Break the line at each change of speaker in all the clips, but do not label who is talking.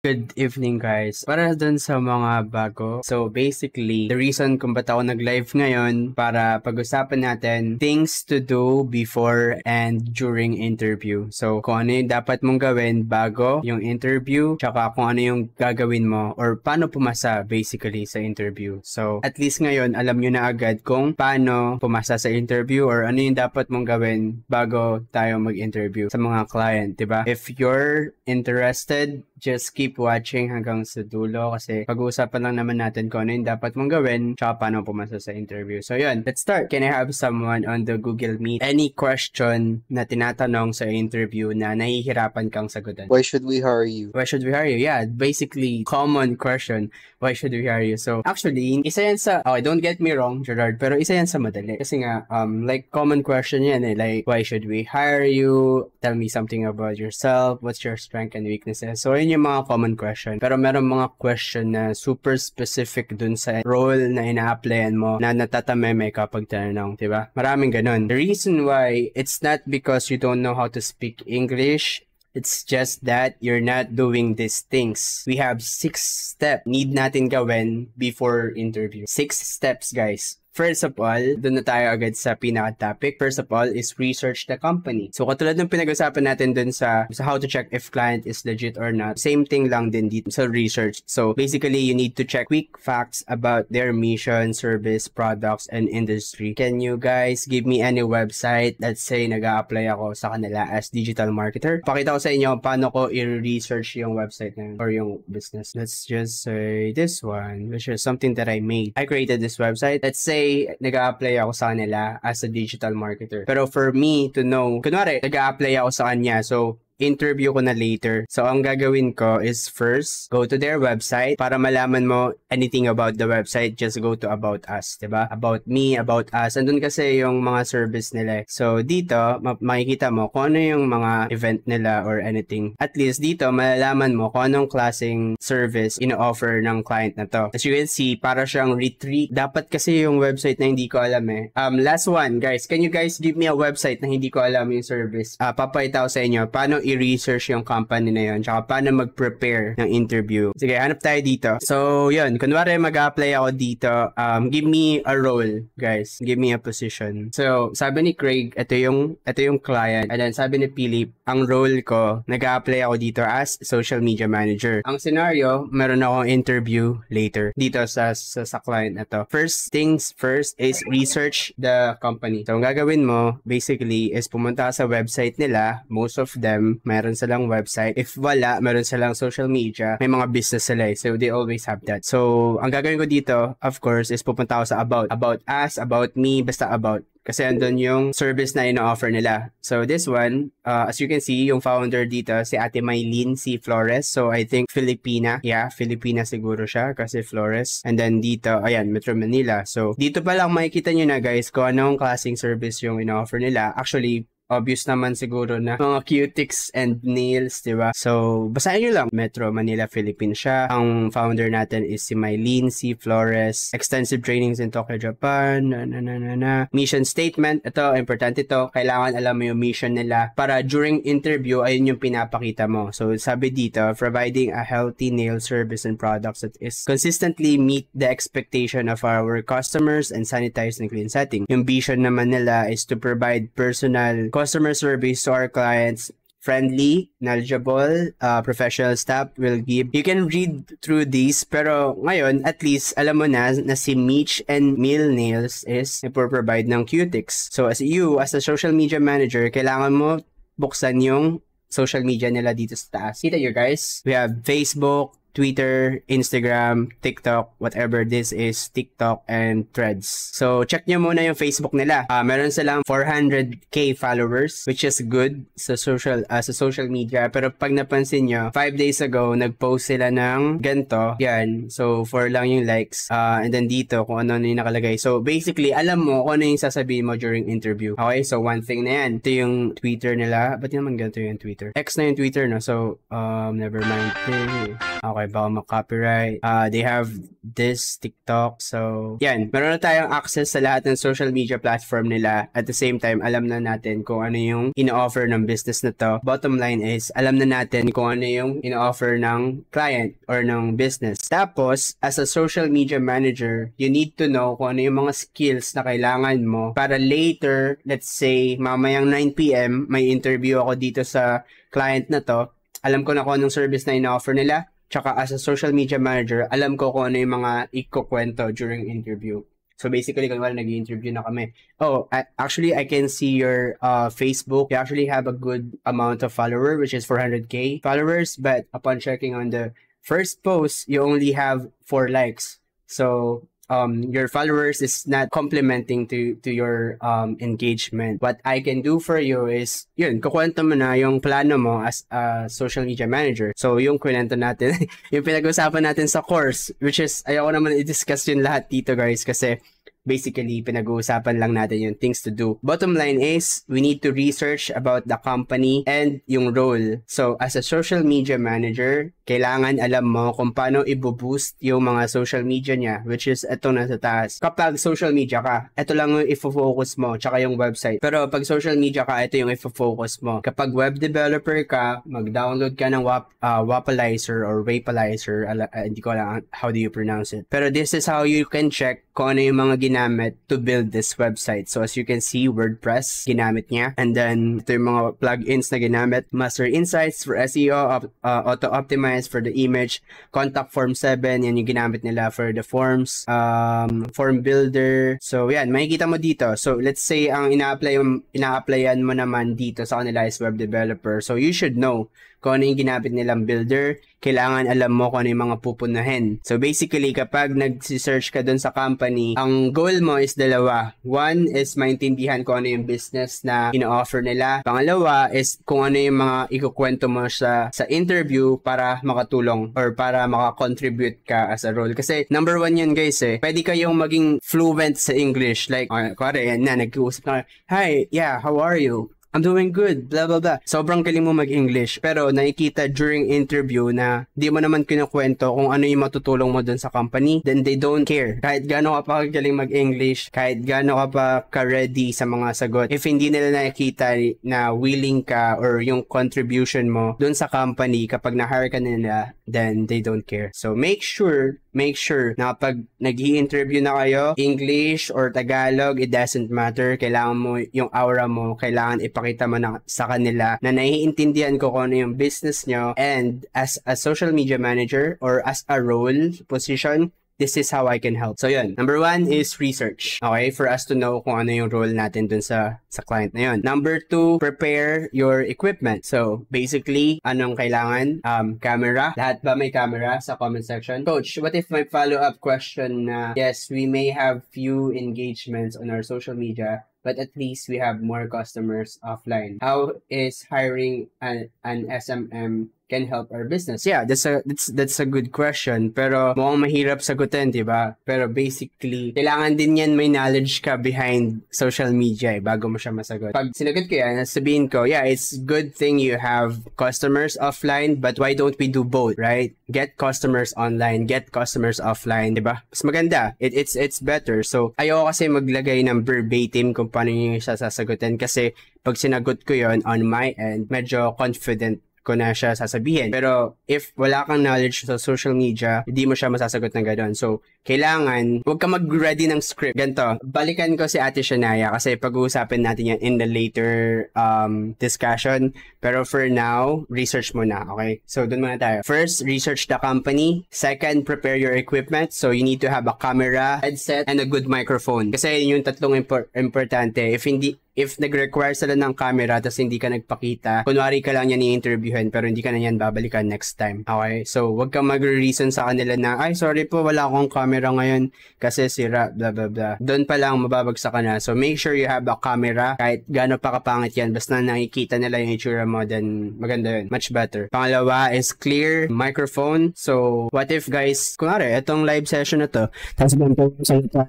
Good evening guys. Para dun sa mga bago, so basically, the reason kung ba't ako nag-live ngayon para pag-usapan natin things to do before and during interview. So kung ano yung dapat mong gawin bago yung interview, tsaka kung ano yung gagawin mo or paano pumasa basically sa interview. So at least ngayon, alam nyo na agad kung paano pumasa sa interview or ano yung dapat mong gawin bago tayo mag-interview sa mga client, di ba? If you're interested just keep watching hanggang sa dulo kasi pag-uusapan lang naman natin kung ano yung dapat mong gawin tsaka paano pumasa sa interview. So yun, let's start. Can I have someone on the Google Meet? Any question na tinatanong sa interview na nahihirapan kang sagutan? Why should we hire you? Why should we hire you? Yeah, basically, common question. Why should we hire you? So actually, isa yan sa, okay, don't get me wrong, Gerard, pero isa yan sa madali. Kasi nga, um, like common question yan eh, like, why should we hire you? Tell me something about yourself. What's your strength and weaknesses? So yun yun yung mga common question. Pero meron mga question na super specific dun sa role na ina-applyan mo na natatameme pag tinanong, di ba? Maraming ganun. The reason why, it's not because you don't know how to speak English, It's just that you're not doing these things. We have six steps need natin gawin before interview. Six steps, guys. First of all, doon na tayo agad sa pinaka-topic. First of all is research the company. So katulad ng pinag-usapan natin doon sa, sa how to check if client is legit or not, same thing lang din dito sa research. So basically, you need to check quick facts about their mission, service, products, and industry. Can you guys give me any website? that say nag apply ako sa kanila as digital marketer. Pakita ko sa inyo paano ko i-research yung website na or yung business. Let's just say this one, which is something that I made. I created this website. Let's say apply nag-a-apply ako sa kanila as a digital marketer. Pero for me to know, kunwari, nag-a-apply ako sa kanya. So, interview ko na later. So, ang gagawin ko is first, go to their website. Para malaman mo anything about the website, just go to About Us, di ba About me, About Us. Andun kasi yung mga service nila. So, dito, ma- makikita mo kung ano yung mga event nila or anything. At least dito, malalaman mo kung anong klaseng service ino-offer ng client na to. As you can see, para siyang retreat. Dapat kasi yung website na hindi ko alam eh. Um, last one, guys. Can you guys give me a website na hindi ko alam yung service? Uh, ah, papayta ko sa inyo. Paano i-research yung company na yun, tsaka paano mag-prepare ng interview. Sige, hanap tayo dito. So, yun, kunwari mag-apply ako dito, um, give me a role, guys. Give me a position. So, sabi ni Craig, ito yung, ito yung client. And then, sabi ni Philip, ang role ko, nag-apply ako dito as social media manager. Ang scenario, meron akong interview later dito sa, sa, sa client na to. First things first is research the company. So, ang gagawin mo, basically, is pumunta sa website nila, most of them, meron silang website. If wala, meron silang social media, may mga business sila eh. So they always have that. So ang gagawin ko dito, of course, is pupunta ako sa about. About us, about me, basta about. Kasi andun yung service na ino-offer nila. So this one, uh, as you can see, yung founder dito, si Ate Maylene C. Flores. So I think Filipina. Yeah, Filipina siguro siya kasi Flores. And then dito, ayan, Metro Manila. So dito pa lang makikita nyo na guys kung anong klaseng service yung ino-offer nila. Actually, obvious naman siguro na mga cutics and nails, di ba? So, basahin nyo lang. Metro Manila, Philippine siya. Ang founder natin is si Mylene C. Flores. Extensive trainings in Tokyo, Japan. Na, na, na, na, na. Mission statement. Ito, importante to. Kailangan alam mo yung mission nila para during interview, ayun yung pinapakita mo. So, sabi dito, providing a healthy nail service and products that is consistently meet the expectation of our customers and sanitized and clean setting. Yung vision naman nila is to provide personal customer service to our clients friendly, knowledgeable, uh, professional staff will give. You can read through these, pero ngayon, at least, alam mo na na si Mitch and Mill Nails is nagpo-provide ng Qtix. So, as you, as a social media manager, kailangan mo buksan yung social media nila dito sa taas. Kita nyo guys, we have Facebook, Twitter, Instagram, TikTok, whatever this is, TikTok and Threads. So, check nyo muna yung Facebook nila. Uh, meron silang 400k followers, which is good sa social uh, sa social media. Pero pag napansin nyo, 5 days ago, nag-post sila ng ganito. Yan. So, for lang yung likes. Uh, and then dito, kung ano yung nakalagay. So, basically, alam mo kung ano yung sasabihin mo during interview. Okay? So, one thing na yan. Ito yung Twitter nila. Ba't naman ganito yung Twitter? X na yung Twitter, no? So, um, never mind. Okay okay ba ako copyright uh, ah, they have this TikTok so yan meron na tayong access sa lahat ng social media platform nila at the same time alam na natin kung ano yung ino-offer ng business na to bottom line is alam na natin kung ano yung ino-offer ng client or ng business tapos as a social media manager you need to know kung ano yung mga skills na kailangan mo para later let's say mamayang 9pm may interview ako dito sa client na to alam ko na kung anong service na in-offer nila, Tsaka as a social media manager, alam ko kung ano yung mga ikukwento during interview. So basically, kung wala, nag-interview na kami. Oh, I, actually, I can see your uh, Facebook. You actually have a good amount of follower, which is 400k followers. But upon checking on the first post, you only have 4 likes. So um, your followers is not complementing to to your um, engagement. What I can do for you is, yun, kukwento mo na yung plano mo as a social media manager. So, yung kwento natin, yung pinag-usapan natin sa course, which is, ayoko naman i-discuss yun lahat dito, guys, kasi basically pinag-uusapan lang natin yung things to do. Bottom line is, we need to research about the company and yung role. So, as a social media manager, kailangan alam mo kung paano i-boost yung mga social media niya, which is eto na sa taas. Kapag social media ka, eto lang yung ifo-focus mo, tsaka yung website. Pero pag social media ka, ito yung ifo-focus mo. Kapag web developer ka, mag-download ka ng Wap, uh, Wapalizer or Wapalizer, ala, uh, hindi ko alam how do you pronounce it. Pero this is how you can check kung ano yung mga ginamit to build this website. So as you can see, WordPress, ginamit niya. And then, ito yung mga plugins na ginamit. Master Insights for SEO, op- uh, auto-optimize, Science for the image, Contact Form 7, yan yung ginamit nila for the forms, um, form builder. So yan, makikita mo dito. So let's say ang ina-apply ina-applyan mo naman dito sa kanila is web developer. So you should know kung ano yung ginamit nilang builder, kailangan alam mo kung ano yung mga pupunahin. So basically, kapag nag-search ka doon sa company, ang goal mo is dalawa. One is maintindihan kung ano yung business na ino-offer nila. Pangalawa is kung ano yung mga ikukwento mo sa, sa interview para makatulong or para makakontribute ka as a role. Kasi number one yun guys eh, pwede kayong maging fluent sa English. Like, uh, kuwari, yan na, nag-uusap na, Hi, yeah, how are you? I'm doing good, blah, blah, blah. Sobrang galing mo mag-English. Pero nakikita during interview na di mo naman kinukwento kung ano yung matutulong mo dun sa company. Then they don't care. Kahit gano'n ka pa galing mag-English, kahit gano'n ka pa ka-ready sa mga sagot. If hindi nila nakikita na willing ka or yung contribution mo dun sa company kapag na-hire ka nila, then they don't care. So make sure, make sure na pag nag interview na kayo, English or Tagalog, it doesn't matter. Kailangan mo yung aura mo, kailangan ipakita mo na, sa kanila na naiintindihan ko kung ano yung business nyo. And as a social media manager or as a role position, this is how I can help. So yun, number one is research. Okay, for us to know kung ano yung role natin dun sa, sa client na yun. Number two, prepare your equipment. So basically, anong kailangan? Um, camera. Lahat ba may camera sa comment section? Coach, what if my follow-up question na, uh, yes, we may have few engagements on our social media, but at least we have more customers offline. How is hiring an, an SMM can help our business? Yeah, that's a that's that's a good question. Pero mukhang mahirap sagutin, 'di ba? Pero basically, kailangan din 'yan may knowledge ka behind social media eh, bago mo siya masagot. Pag sinagot ko 'yan, sabihin ko, yeah, it's good thing you have customers offline, but why don't we do both, right? Get customers online, get customers offline, 'di ba? Mas maganda. It, it's it's better. So, ayoko kasi maglagay ng verbatim kung paano niyo siya sasagutin kasi pag sinagot ko 'yon on my end, medyo confident ko na siya sasabihin. Pero if wala kang knowledge sa social media, hindi mo siya masasagot ng ganun. So, kailangan, huwag ka mag-ready ng script. Ganto, balikan ko si Ate Shania kasi pag-uusapin natin yan in the later um, discussion. Pero for now, research mo na, okay? So, dun muna tayo. First, research the company. Second, prepare your equipment. So, you need to have a camera, headset, and a good microphone. Kasi yun yung tatlong impor- importante. If hindi, if nag-require sila ng camera tapos hindi ka nagpakita, kunwari ka lang yan i-interviewin pero hindi ka na yan babalikan next time. Okay? So, wag kang mag-reason sa kanila na, ay, sorry po, wala akong camera ngayon kasi sira, bla bla bla. Doon pa lang mababagsak ka na. So, make sure you have a camera kahit gaano pa kapangit yan. Basta nakikita nila yung itsura mo, then maganda yun. Much better. Pangalawa is clear microphone. So, what if guys, kunwari, itong live session na to, tapos ganito yung salita,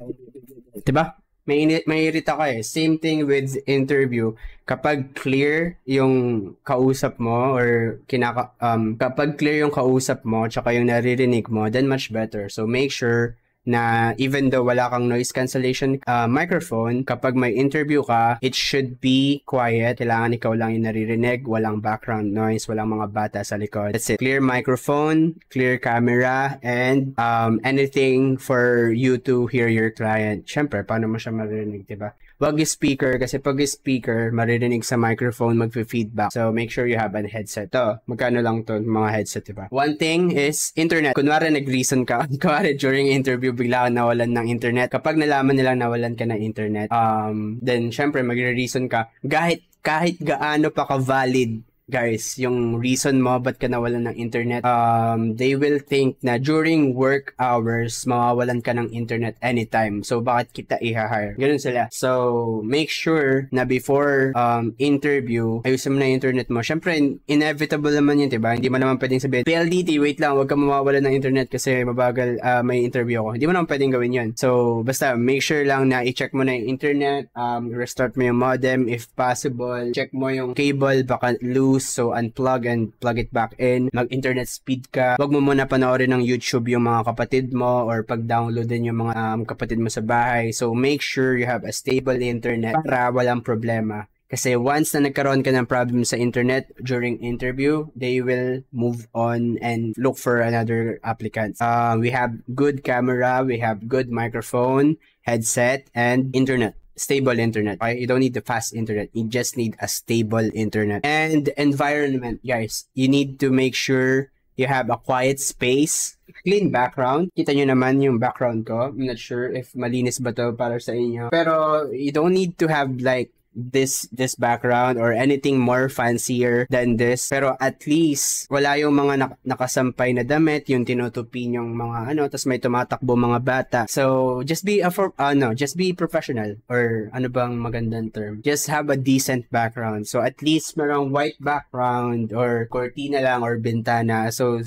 diba? may maiirita ka eh. Same thing with interview. Kapag clear yung kausap mo or kinaka um kapag clear yung kausap mo tsaka yung naririnig mo, then much better. So make sure na even though wala kang noise cancellation uh, microphone, kapag may interview ka, it should be quiet. Kailangan ikaw lang yung naririnig, walang background noise, walang mga bata sa likod. That's it. Clear microphone, clear camera, and um, anything for you to hear your client. Siyempre, paano mo siya maririnig, di ba? wag speaker kasi pag speaker, maririnig sa microphone magfe-feedback. So make sure you have a headset. To, magkano lang to mga headset, diba? One thing is internet. Kunwari nag-reason ka, kunwari during interview bigla kang nawalan ng internet. Kapag nalaman nila nawalan ka ng internet, um, then syempre magre-reason ka. Kahit kahit gaano pa ka valid guys, yung reason mo ba't ka nawalan ng internet, um, they will think na during work hours, mawawalan ka ng internet anytime. So, bakit kita i-hire? Ganun sila. So, make sure na before um, interview, ayusin mo na internet mo. Siyempre, inevitable naman yun, diba? Hindi mo naman pwedeng sabihin, PLDT, wait lang, huwag ka mawawalan ng internet kasi mabagal uh, may interview ako. Hindi mo naman pwedeng gawin yun. So, basta, make sure lang na i-check mo na yung internet, um, restart mo yung modem if possible, check mo yung cable, baka loose, close. So, unplug and plug it back in. Mag-internet speed ka. Huwag mo muna panoorin ng YouTube yung mga kapatid mo or pag-download din yung mga um, kapatid mo sa bahay. So, make sure you have a stable internet para walang problema. Kasi once na nagkaroon ka ng problem sa internet during interview, they will move on and look for another applicant. Uh, we have good camera, we have good microphone, headset, and internet stable internet. Okay? You don't need the fast internet. You just need a stable internet. And environment, guys, you need to make sure you have a quiet space, clean background. Kita nyo naman yung background ko. I'm not sure if malinis ba to para sa inyo. Pero you don't need to have like this this background or anything more fancier than this pero at least wala yung mga nak- nakasampay na damit yung tinutupi yung mga ano tapos may tumatakbo mga bata so just be a for ano uh, just be professional or ano bang magandang term just have a decent background so at least merong white background or cortina lang or bintana so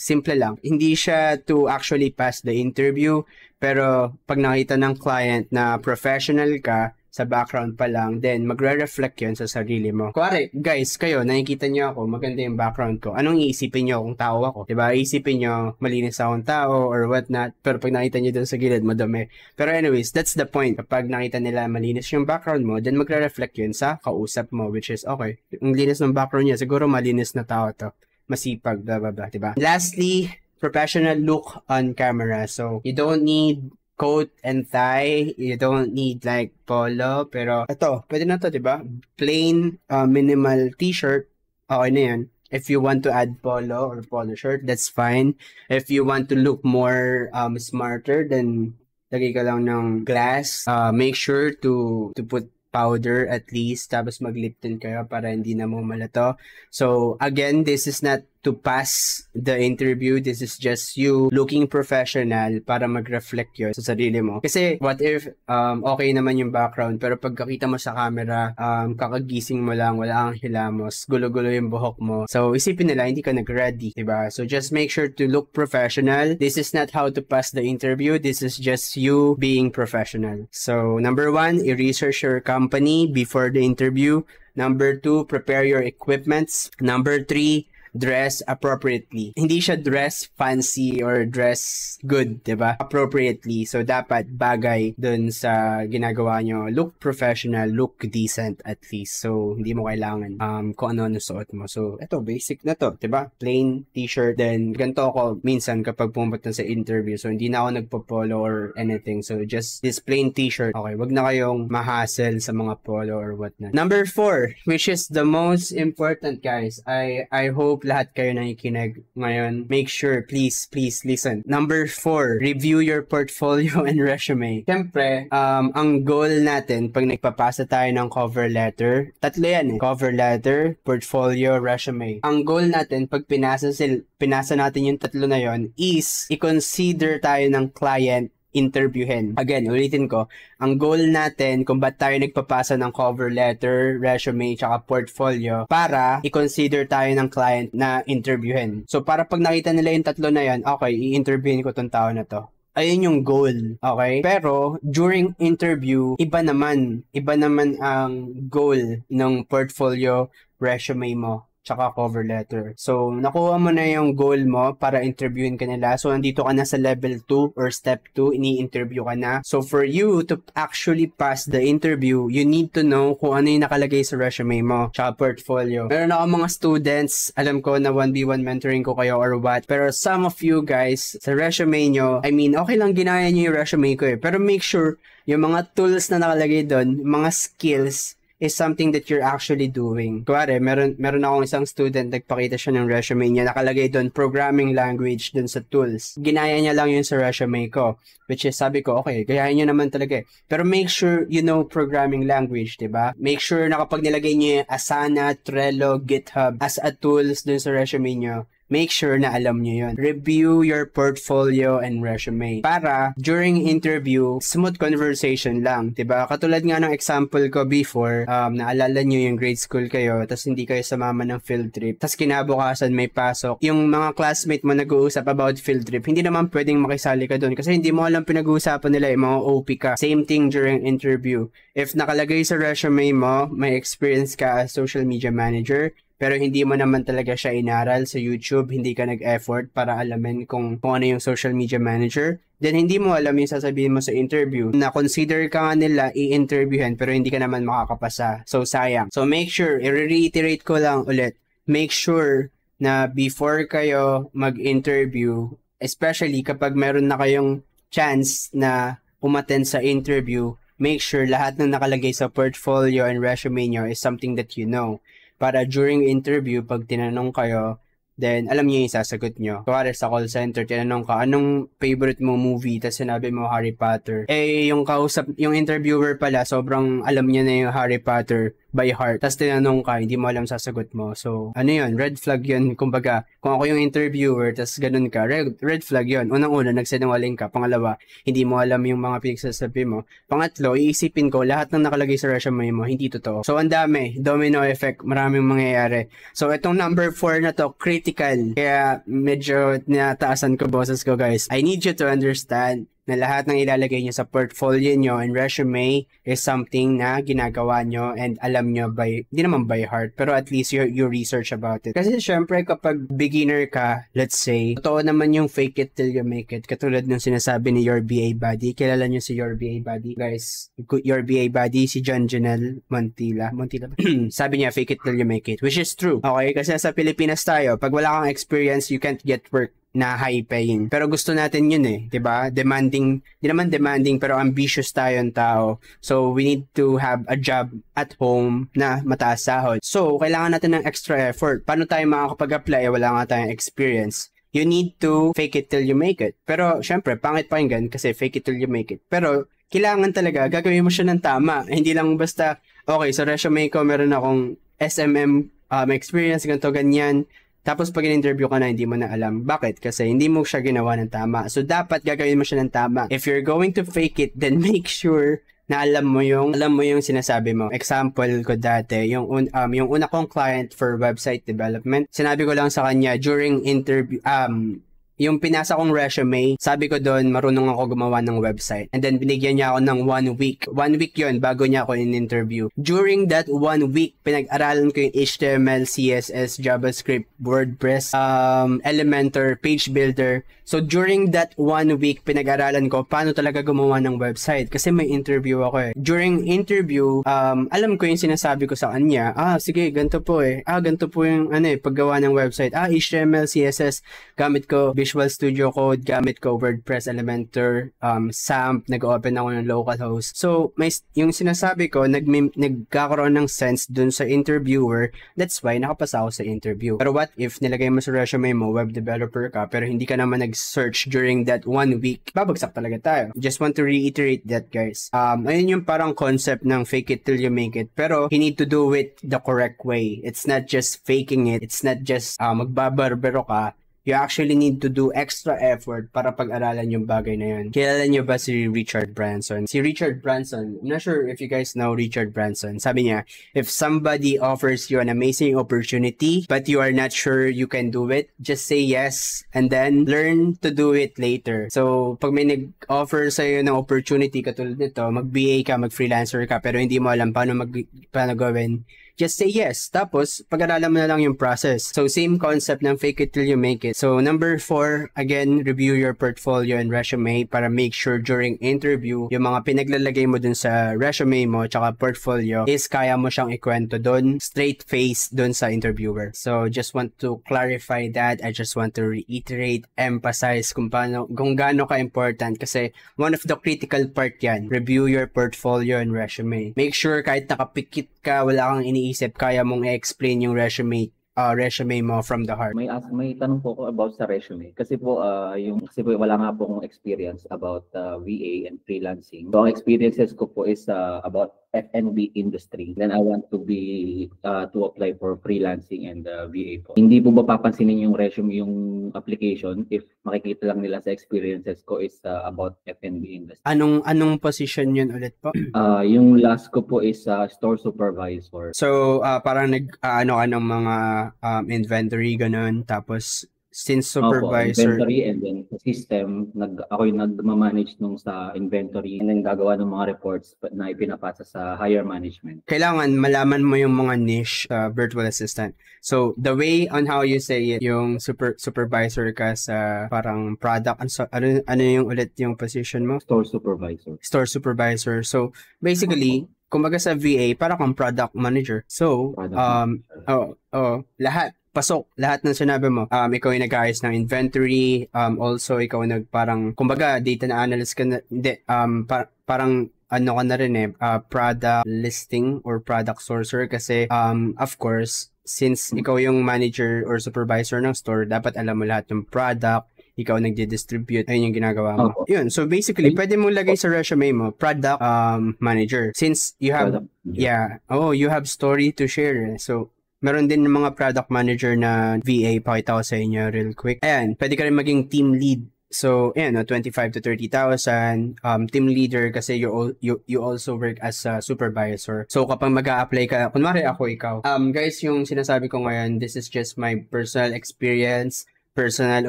simple lang hindi siya to actually pass the interview pero pag nakita ng client na professional ka sa background pa lang, then magre-reflect yun sa sarili mo. Kuwari, guys, kayo, nakikita nyo ako, maganda yung background ko. Anong iisipin nyo kung tao ako? Diba? Iisipin nyo, malinis akong tao or what not. Pero pag nakita nyo dun sa gilid, madumi. Pero anyways, that's the point. Kapag nakita nila malinis yung background mo, then magre-reflect yun sa kausap mo, which is, okay, ang linis ng background niya, siguro malinis na tao to. Masipag, blah, blah, blah, diba? Lastly, professional look on camera. So, you don't need coat and tie. You don't need like polo. Pero ito, pwede na to, di ba? Plain, uh, minimal t-shirt. Okay na yan. If you want to add polo or polo shirt, that's fine. If you want to look more um, smarter, then lagay ka lang ng glass. Uh, make sure to to put powder at least tapos mag-lip tint kayo para hindi na mo malato. So again, this is not to pass the interview. This is just you looking professional para mag-reflect yun sa sarili mo. Kasi what if um, okay naman yung background pero pagkakita mo sa camera, um, kakagising mo lang, wala kang hilamos, gulo-gulo yung buhok mo. So isipin nila, hindi ka nag-ready, diba? So just make sure to look professional. This is not how to pass the interview. This is just you being professional. So number one, research your company before the interview. Number two, prepare your equipments. Number three, dress appropriately. Hindi siya dress fancy or dress good, di ba? Appropriately. So, dapat bagay dun sa ginagawa nyo. Look professional, look decent at least. So, hindi mo kailangan um, kung ano-ano suot mo. So, eto, basic na to, di ba? Plain t-shirt. Then, ganito ako minsan kapag pumunta sa interview. So, hindi na ako nagpo-polo or anything. So, just this plain t-shirt. Okay, wag na kayong mahassle sa mga polo or whatnot. Number four, which is the most important, guys. I I hope hope lahat kayo ikinag ngayon. Make sure, please, please listen. Number four, review your portfolio and resume. Siyempre, um, ang goal natin pag nagpapasa tayo ng cover letter, tatlo yan eh. Cover letter, portfolio, resume. Ang goal natin pag pinasa, sil- pinasa natin yung tatlo na yon is i-consider tayo ng client interviewin. Again, ulitin ko, ang goal natin kung ba't tayo nagpapasa ng cover letter, resume, tsaka portfolio para i-consider tayo ng client na interviewin. So, para pag nakita nila yung tatlo na yan, okay, i-interviewin ko tong tao na to ayun yung goal, okay? Pero, during interview, iba naman. Iba naman ang goal ng portfolio resume mo tsaka cover letter. So, nakuha mo na yung goal mo para interviewin ka nila. So, nandito ka na sa level 2 or step 2, ini-interview ka na. So, for you to actually pass the interview, you need to know kung ano yung nakalagay sa resume mo, tsaka portfolio. Meron ako mga students, alam ko na 1v1 mentoring ko kayo or what, pero some of you guys, sa resume nyo, I mean, okay lang ginaya nyo yung resume ko eh, pero make sure yung mga tools na nakalagay doon, mga skills, is something that you're actually doing. Kuwari, meron, meron akong isang student, nagpakita siya ng resume niya, nakalagay doon programming language doon sa tools. Ginaya niya lang yun sa resume ko, which is sabi ko, okay, gayahin niyo naman talaga eh. Pero make sure you know programming language, di ba? Make sure na kapag nilagay niyo yung Asana, Trello, GitHub as a tools doon sa resume niyo, make sure na alam nyo yun. Review your portfolio and resume para during interview, smooth conversation lang. ba diba? Katulad nga ng example ko before, um, naalala nyo yung grade school kayo, tapos hindi kayo sumama ng field trip, tapos kinabukasan may pasok. Yung mga classmate mo nag-uusap about field trip, hindi naman pwedeng makisali ka doon kasi hindi mo alam pinag-uusapan nila yung eh, mga OP ka. Same thing during interview. If nakalagay sa resume mo, may experience ka as social media manager, pero hindi mo naman talaga siya inaral sa YouTube, hindi ka nag-effort para alamin kung, kung ano yung social media manager, then hindi mo alam yung sasabihin mo sa interview na consider ka nga nila i-interviewin pero hindi ka naman makakapasa. So, sayang. So, make sure, i-reiterate ko lang ulit, make sure na before kayo mag-interview, especially kapag meron na kayong chance na umaten sa interview, make sure lahat ng nakalagay sa portfolio and resume nyo is something that you know para during interview, pag tinanong kayo, then alam niyo yung sasagot niyo. Kuwari sa call center, tinanong ka, anong favorite mo movie? Tapos sinabi mo Harry Potter. Eh, yung kausap, yung interviewer pala, sobrang alam niya na yung Harry Potter by heart. Tapos tinanong ka, hindi mo alam sasagot mo. So, ano yun? Red flag yun. Kumbaga, kung ako yung interviewer, tapos ganun ka, red, red flag yun. Unang-una, nagsinungaling ka. Pangalawa, hindi mo alam yung mga pinagsasabi mo. Pangatlo, iisipin ko, lahat ng nakalagay sa resume mo, hindi totoo. So, ang dami. Domino effect. Maraming mangyayari. So, itong number four na to, critical. Kaya, medyo nataasan ko boses ko, guys. I need you to understand na lahat ng ilalagay nyo sa portfolio nyo and resume is something na ginagawa nyo and alam nyo by, hindi naman by heart, pero at least you, you research about it. Kasi syempre kapag beginner ka, let's say, totoo naman yung fake it till you make it. Katulad ng sinasabi ni Your BA Buddy, kilala nyo si Your BA Buddy. Guys, Your BA Buddy, si John Janel Montila. Montila ba? Sabi niya, fake it till you make it, which is true. Okay, kasi sa Pilipinas tayo, pag wala kang experience, you can't get work na high paying. Pero gusto natin yun eh, 'di ba? Demanding, di naman demanding pero ambitious tayo ang tao. So we need to have a job at home na mataas sahod. So kailangan natin ng extra effort. Paano tayo makakapag-apply? Wala nga tayong experience. You need to fake it till you make it. Pero syempre, pangit pakinggan kasi fake it till you make it. Pero kailangan talaga gagawin mo siya ng tama. Hindi lang basta okay, so resume ko meron akong SMM um, experience ganto ganyan tapos pag in-interview ka na, hindi mo na alam. Bakit? Kasi hindi mo siya ginawa ng tama. So, dapat gagawin mo siya ng tama. If you're going to fake it, then make sure na alam mo yung alam mo yung sinasabi mo. Example ko dati, yung un, um yung una kong client for website development, sinabi ko lang sa kanya during interview um yung pinasa kong resume, sabi ko doon, marunong ako gumawa ng website. And then, binigyan niya ako ng one week. One week yon bago niya ako in-interview. During that one week, pinag-aralan ko yung HTML, CSS, JavaScript, WordPress, um, Elementor, Page Builder. So, during that one week, pinag-aralan ko paano talaga gumawa ng website. Kasi may interview ako eh. During interview, um, alam ko yung sinasabi ko sa kanya. Ah, sige, ganito po eh. Ah, ganito po yung ano eh, paggawa ng website. Ah, HTML, CSS, gamit ko Visual Studio Code, gamit ko WordPress Elementor, um, SAMP, nag-open ako ng local host. So, may, yung sinasabi ko, nag, nagkakaroon ng sense dun sa interviewer, that's why nakapasa ako sa interview. Pero what if nilagay mo sa resume mo, web developer ka, pero hindi ka naman nag-search during that one week, babagsak talaga tayo. Just want to reiterate that, guys. Um, ayun yung parang concept ng fake it till you make it. Pero, you need to do it the correct way. It's not just faking it. It's not just uh, ah, magbabarbero ka you actually need to do extra effort para pag-aralan yung bagay na yun. Kilala niyo ba si Richard Branson? Si Richard Branson, I'm not sure if you guys know Richard Branson. Sabi niya, if somebody offers you an amazing opportunity but you are not sure you can do it, just say yes and then learn to do it later. So, pag may nag-offer sa'yo ng opportunity katulad nito, mag-BA ka, mag-freelancer ka, pero hindi mo alam paano, mag- paano gawin, just say yes. Tapos, pag-aralan mo na lang yung process. So, same concept ng fake it till you make it. So, number four, again, review your portfolio and resume para make sure during interview, yung mga pinaglalagay mo dun sa resume mo tsaka portfolio is kaya mo siyang ikwento dun, straight face dun sa interviewer. So, just want to clarify that. I just want to reiterate, emphasize kung paano, kung gaano ka-important kasi one of the critical part yan, review your portfolio and resume. Make sure kahit nakapikit ka, wala kang ini iniisip, kaya mong explain yung resume uh, resume mo from the heart? May ask, may tanong po ako about sa resume kasi po uh, yung kasi po wala nga po akong experience about uh, ah, VA and freelancing. So ang experiences ko po is uh, about FNB industry, then I want to be uh, to apply for freelancing and uh, VA po. Hindi po ba papansinin yung resume, yung application if makikita lang nila sa experiences ko is uh, about FNB industry. Anong anong position yun ulit po? Uh, yung last ko po is uh, store supervisor. So uh, parang nag uh, ano ka mga um, inventory ganun tapos since supervisor. Opo, inventory and then the system, nag, ako yung nagma-manage nung sa inventory and then gagawa ng mga reports na ipinapasa sa higher management. Kailangan malaman mo yung mga niche uh, virtual assistant. So, the way on how you say it, yung super, supervisor ka sa parang product, ano, ano, ano yung ulit yung position mo? Store supervisor. Store supervisor. So, basically, kumbaga sa VA, para kang product manager. So, product um, manager. oh, oh, lahat pasok lahat ng sinabi mo. Um, ikaw yung nag-ayos ng inventory, um, also ikaw nag parang, kumbaga, data na analyst ka na, hindi, um, par- parang ano ka na rin eh, uh, product listing or product sourcer kasi um, of course, since ikaw yung manager or supervisor ng store, dapat alam mo lahat ng product, ikaw nagdi-distribute, ayun yung ginagawa mo. Okay. Yun, so basically, okay. pwede mong lagay sa resume mo, product um, manager. Since you have, product. yeah, oh, you have story to share. Eh. So, Meron din ng mga product manager na VA, pakita ko sa inyo real quick. Ayan, pwede ka rin maging team lead So, ayan, no, 25 to 30,000. Um, team leader kasi you, you, you also work as a supervisor. So, kapag mag apply ka, kunwari ako, ikaw. Um, guys, yung sinasabi ko ngayon, this is just my personal experience, personal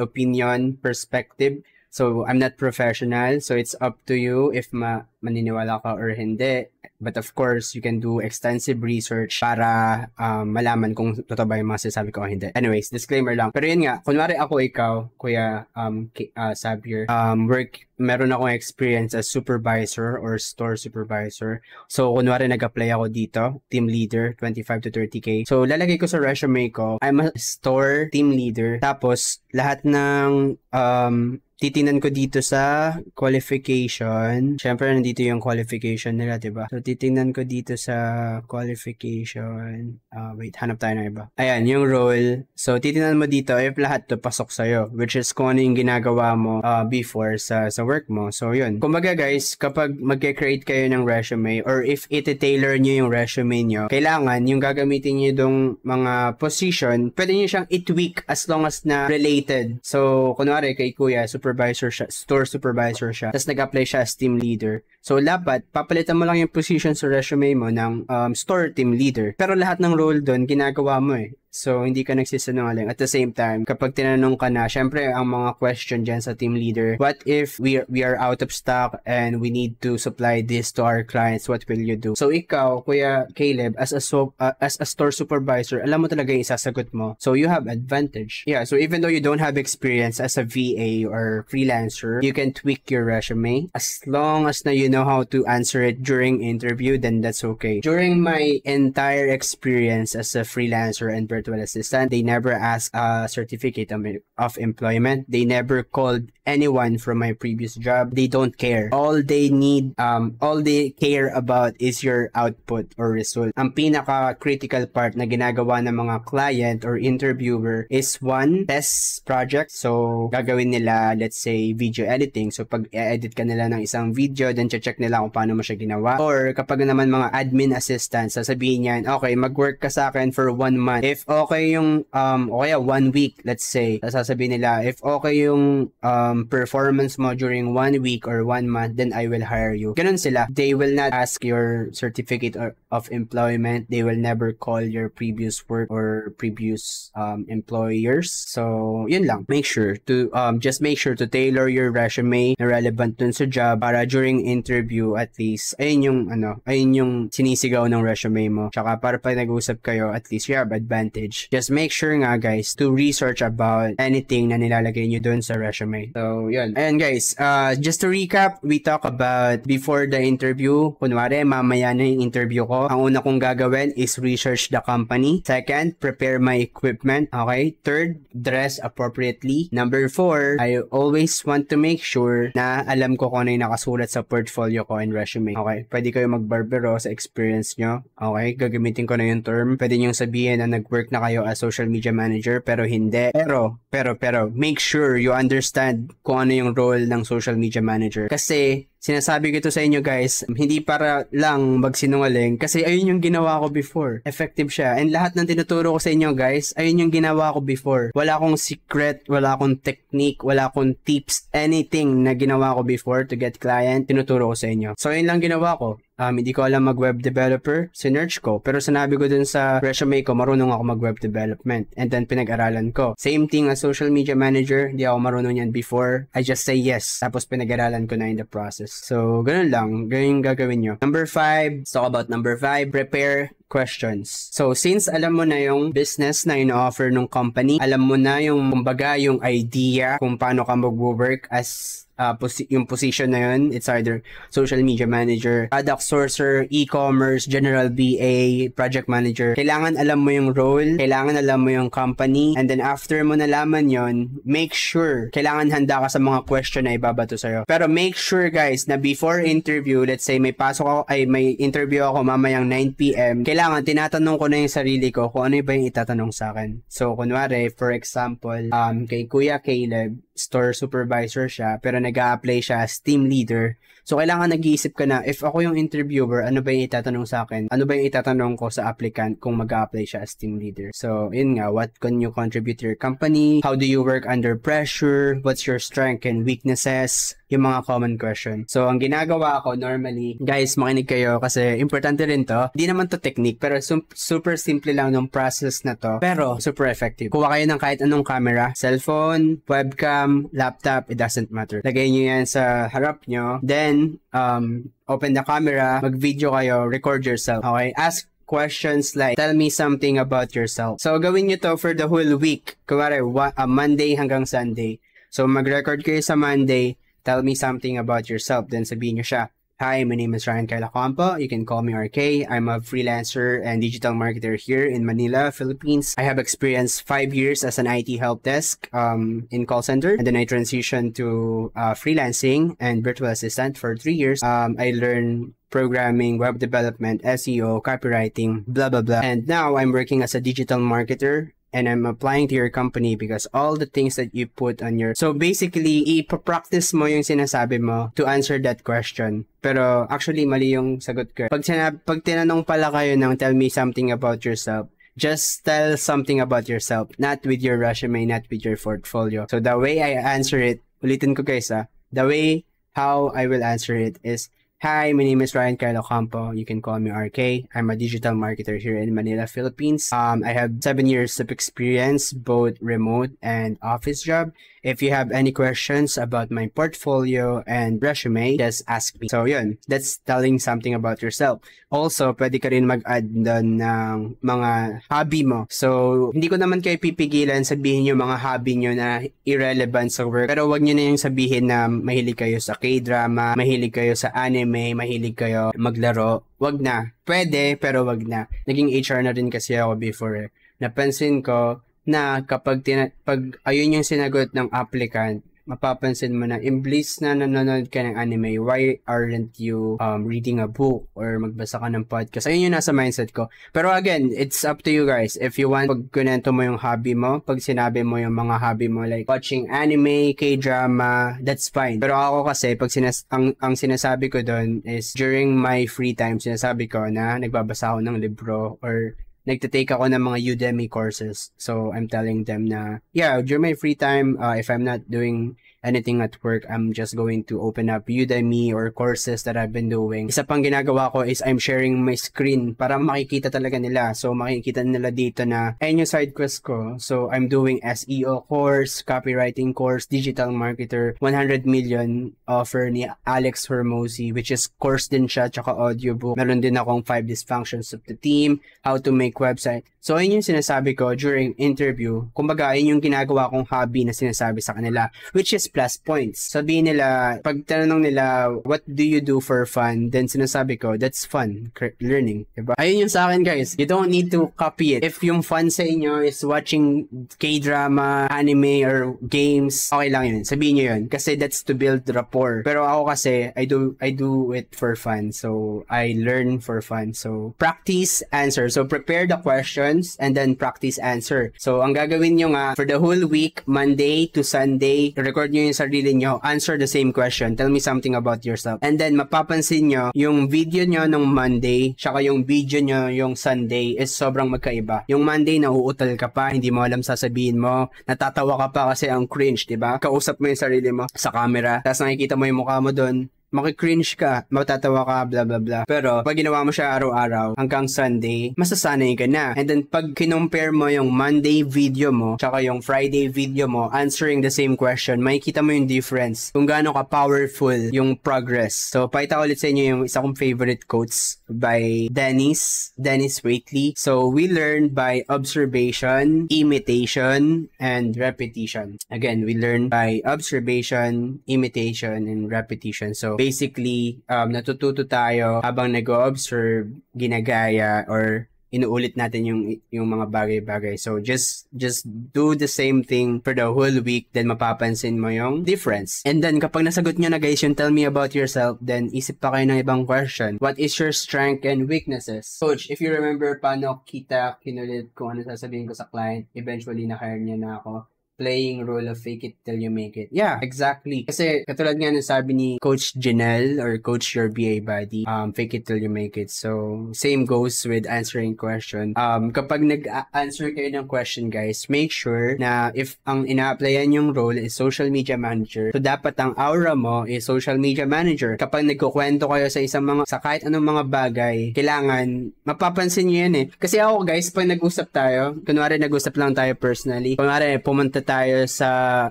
opinion, perspective. So, I'm not professional. So, it's up to you if ma maniniwala ka or hindi. But of course, you can do extensive research para um, malaman kung totoo ba yung mga sinasabi ko o hindi. Anyways, disclaimer lang. Pero yun nga, kunwari ako ikaw, Kuya um, uh, ah, Sabir, um, work, meron akong experience as supervisor or store supervisor. So, kunwari nag-apply ako dito, team leader, 25 to 30k. So, lalagay ko sa resume ko, I'm a store team leader. Tapos, lahat ng um, titinan ko dito sa qualification. Siyempre, nandito yung qualification nila, diba? So, titinan ko dito sa qualification. Uh, wait, hanap tayo ng iba. Ayan, yung role. So, titinan mo dito if lahat to pasok sa'yo, which is kung ano yung ginagawa mo uh, before sa, sa work mo. So, yun. Kumbaga, guys, kapag magka-create kayo ng resume or if iti-tailor nyo yung resume nyo, kailangan yung gagamitin nyo dong mga position, pwede nyo siyang i-tweak as long as na related. So, kunwari, kay Kuya, super supervisor siya, store supervisor siya, tapos nag-apply siya as team leader. So, dapat, papalitan mo lang yung position sa resume mo ng um, store team leader. Pero lahat ng role doon, ginagawa mo eh. So, hindi ka nagsisinungaling. At the same time, kapag tinanong ka na, syempre, ang mga question dyan sa team leader, what if we are, we are out of stock and we need to supply this to our clients? What will you do? So, ikaw, Kuya Caleb, as a, so, uh, as a store supervisor, alam mo talaga yung isasagot mo. So, you have advantage. Yeah, so even though you don't have experience as a VA or freelancer, you can tweak your resume. As long as na you know how to answer it during interview, then that's okay. During my entire experience as a freelancer and virtual assistant. They never asked a certificate of employment. They never called anyone from my previous job. They don't care. All they need, um, all they care about is your output or result. Ang pinaka-critical part na ginagawa ng mga client or interviewer is one, test project. So, gagawin nila, let's say, video editing. So, pag edit ka nila ng isang video, then check nila kung paano mo siya ginawa. Or, kapag naman mga admin assistant, sasabihin niyan, okay, mag-work ka sa akin for one month. If okay yung, um, o kaya one week, let's say, sasabihin nila, if okay yung um, performance mo during one week or one month, then I will hire you. Ganun sila. They will not ask your certificate or, of employment. They will never call your previous work or previous um, employers. So, yun lang. Make sure to, um, just make sure to tailor your resume na relevant dun sa job para during interview at least, ayun yung, ano, ayun yung sinisigaw ng resume mo. Tsaka para pa nag-usap kayo, at least you have advantage page. Just make sure nga guys to research about anything na nilalagay nyo doon sa resume. So, yun. And guys, uh, just to recap, we talk about before the interview, kunwari mamaya na yung interview ko, ang una kong gagawin is research the company. Second, prepare my equipment. Okay? Third, dress appropriately. Number four, I always want to make sure na alam ko kung ano yung nakasulat sa portfolio ko and resume. Okay? Pwede kayo magbarbero sa experience nyo. Okay? Gagamitin ko na yung term. Pwede nyo sabihin na nag-work nag-work na kayo as social media manager pero hindi. Pero, pero, pero, make sure you understand kung ano yung role ng social media manager. Kasi, sinasabi ko ito sa inyo guys, hindi para lang magsinungaling kasi ayun yung ginawa ko before. Effective siya. And lahat ng tinuturo ko sa inyo guys, ayun yung ginawa ko before. Wala akong secret, wala akong technique, wala akong tips, anything na ginawa ko before to get client, tinuturo ko sa inyo. So, yun lang ginawa ko. Um, hindi ko alam mag-web developer, sinerch ko. Pero sinabi ko dun sa resume ko, marunong ako mag-web development. And then pinag-aralan ko. Same thing as social media manager, hindi ako marunong yan before. I just say yes. Tapos pinag-aralan ko na in the process. So, ganun lang. Ganun yung gagawin nyo. Number five, let's talk about number five. Prepare questions. So, since alam mo na yung business na ino-offer ng company, alam mo na yung, kumbaga, yung idea kung paano ka mag-work as uh, posi- yung position na yun, it's either social media manager, product sourcer, e-commerce, general BA, project manager. Kailangan alam mo yung role, kailangan alam mo yung company, and then after mo nalaman yon, make sure, kailangan handa ka sa mga question na ibabato sa'yo. Pero make sure guys, na before interview, let's say may pasok ako, ay may interview ako mamayang 9pm, kailangan tinatanong ko na yung sarili ko kung ano ba yung itatanong sa akin. So, kunwari, for example, um, kay Kuya Caleb, store supervisor siya, pero nag apply siya as team leader. So, kailangan nag-iisip ka na, if ako yung interviewer, ano ba yung itatanong sa akin? Ano ba yung itatanong ko sa applicant kung mag apply siya as team leader? So, yun nga, what can you contribute to your company? How do you work under pressure? What's your strength and weaknesses? yung mga common question. So, ang ginagawa ko normally, guys, makinig kayo kasi importante rin to. Hindi naman to technique, pero sum- super simple lang ng process na to. Pero, super effective. Kuha kayo ng kahit anong camera, cellphone, webcam, laptop, it doesn't matter. Lagay nyo yan sa harap nyo. Then, um, open the camera, mag-video kayo, record yourself. Okay? Ask questions like, tell me something about yourself. So, gawin nyo to for the whole week. Kumari, wa- uh, Monday hanggang Sunday. So, mag-record kayo sa Monday. tell me something about yourself. Then sabihin nyo siya, Hi, my name is Ryan Cailacampa. You can call me RK. I'm a freelancer and digital marketer here in Manila, Philippines. I have experienced five years as an IT help desk um, in call center. And then I transitioned to uh, freelancing and virtual assistant for three years. Um, I learned programming, web development, SEO, copywriting, blah, blah, blah. And now I'm working as a digital marketer and I'm applying to your company because all the things that you put on your... So basically, ipapractice mo yung sinasabi mo to answer that question. Pero actually, mali yung sagot ko. Pag, sinab- pag tinanong pala kayo ng tell me something about yourself, just tell something about yourself, not with your resume, not with your portfolio. So the way I answer it, ulitin ko guys ah, the way how I will answer it is Hi, my name is Ryan Carlo Campo. You can call me RK. I'm a digital marketer here in Manila, Philippines. Um, I have seven years of experience, both remote and office job. If you have any questions about my portfolio and resume, just ask me. So yun, that's telling something about yourself. Also, pwede ka rin mag-add doon ng mga hobby mo. So, hindi ko naman kayo pipigilan sabihin yung mga hobby nyo na irrelevant sa work. Pero wag nyo na yung sabihin na mahilig kayo sa K-drama, mahilig kayo sa anime, mahilig kayo maglaro. Wag na. Pwede, pero wag na. Naging HR na rin kasi ako before. Eh. Napansin ko, na kapag tina- pag ayun yung sinagot ng applicant, mapapansin mo na imbis na nanonood ka ng anime, why aren't you um, reading a book or magbasa ka ng podcast? Ayun yung nasa mindset ko. Pero again, it's up to you guys. If you want, pag kunento mo yung hobby mo, pag sinabi mo yung mga hobby mo, like watching anime, k-drama, that's fine. Pero ako kasi, pag sinas ang, ang sinasabi ko doon is during my free time, sinasabi ko na nagbabasa ako ng libro or nagte-take ako ng mga Udemy courses. So I'm telling them na, yeah, during my free time, uh, if I'm not doing anything at work, I'm just going to open up Udemy or courses that I've been doing. Isa pang ginagawa ko is I'm sharing my screen para makikita talaga nila. So, makikita nila dito na any side quest ko. So, I'm doing SEO course, copywriting course, digital marketer, 100 million offer ni Alex Hormozy, which is course din siya, tsaka audiobook. Meron din akong 5 dysfunctions of the team, how to make website. So, ayun yung sinasabi ko during interview. Kumbaga, ayun yung ginagawa kong hobby na sinasabi sa kanila, which is plus points. Sabi nila, pag tanong nila, what do you do for fun? Then sinasabi ko, that's fun, learning. Diba? Ayun yung sa akin guys, you don't need to copy it. If yung fun sa inyo is watching K-drama, anime, or games, okay lang yun. Sabihin nyo yun. Kasi that's to build rapport. Pero ako kasi, I do, I do it for fun. So, I learn for fun. So, practice answer. So, prepare the questions and then practice answer. So, ang gagawin nyo nga, for the whole week, Monday to Sunday, record nyo nyo yung sarili nyo, answer the same question. Tell me something about yourself. And then, mapapansin nyo, yung video nyo nung Monday, tsaka yung video nyo yung Sunday is sobrang magkaiba. Yung Monday, nauutal ka pa, hindi mo alam sasabihin mo, natatawa ka pa kasi ang cringe, di ba? Kausap mo yung sarili mo sa camera, tapos nakikita mo yung mukha mo doon, makikringe ka, matatawa ka, bla bla bla. Pero pag ginawa mo siya araw-araw hanggang Sunday, masasanay ka na. And then pag kinumpare mo yung Monday video mo, tsaka yung Friday video mo, answering the same question, makikita mo yung difference kung gaano ka powerful yung progress. So pakita ulit sa inyo yung isa kong favorite quotes by Dennis, Dennis Waitley. So we learn by observation, imitation, and repetition. Again, we learn by observation, imitation, and repetition. So basically, um, natututo tayo habang nag-observe, ginagaya, or inuulit natin yung yung mga bagay-bagay. So just just do the same thing for the whole week then mapapansin mo yung difference. And then kapag nasagot nyo na guys yung tell me about yourself, then isip pa kayo ng ibang question. What is your strength and weaknesses? Coach, if you remember paano kita kinulit kung ano sasabihin ko sa client, eventually na-hire niya na ako playing role of fake it till you make it. Yeah, exactly. Kasi katulad nga ng sabi ni Coach Janelle or Coach your BA buddy, um, fake it till you make it. So, same goes with answering question. Um, kapag nag-answer kayo ng question, guys, make sure na if ang ina-applyan yung role is social media manager, so dapat ang aura mo is social media manager. Kapag nagkukwento kayo sa isang mga, sa kahit anong mga bagay, kailangan, mapapansin nyo yan eh. Kasi ako, guys, pag nag-usap tayo, kunwari nag-usap lang tayo personally, kunwari pumunta tayo sa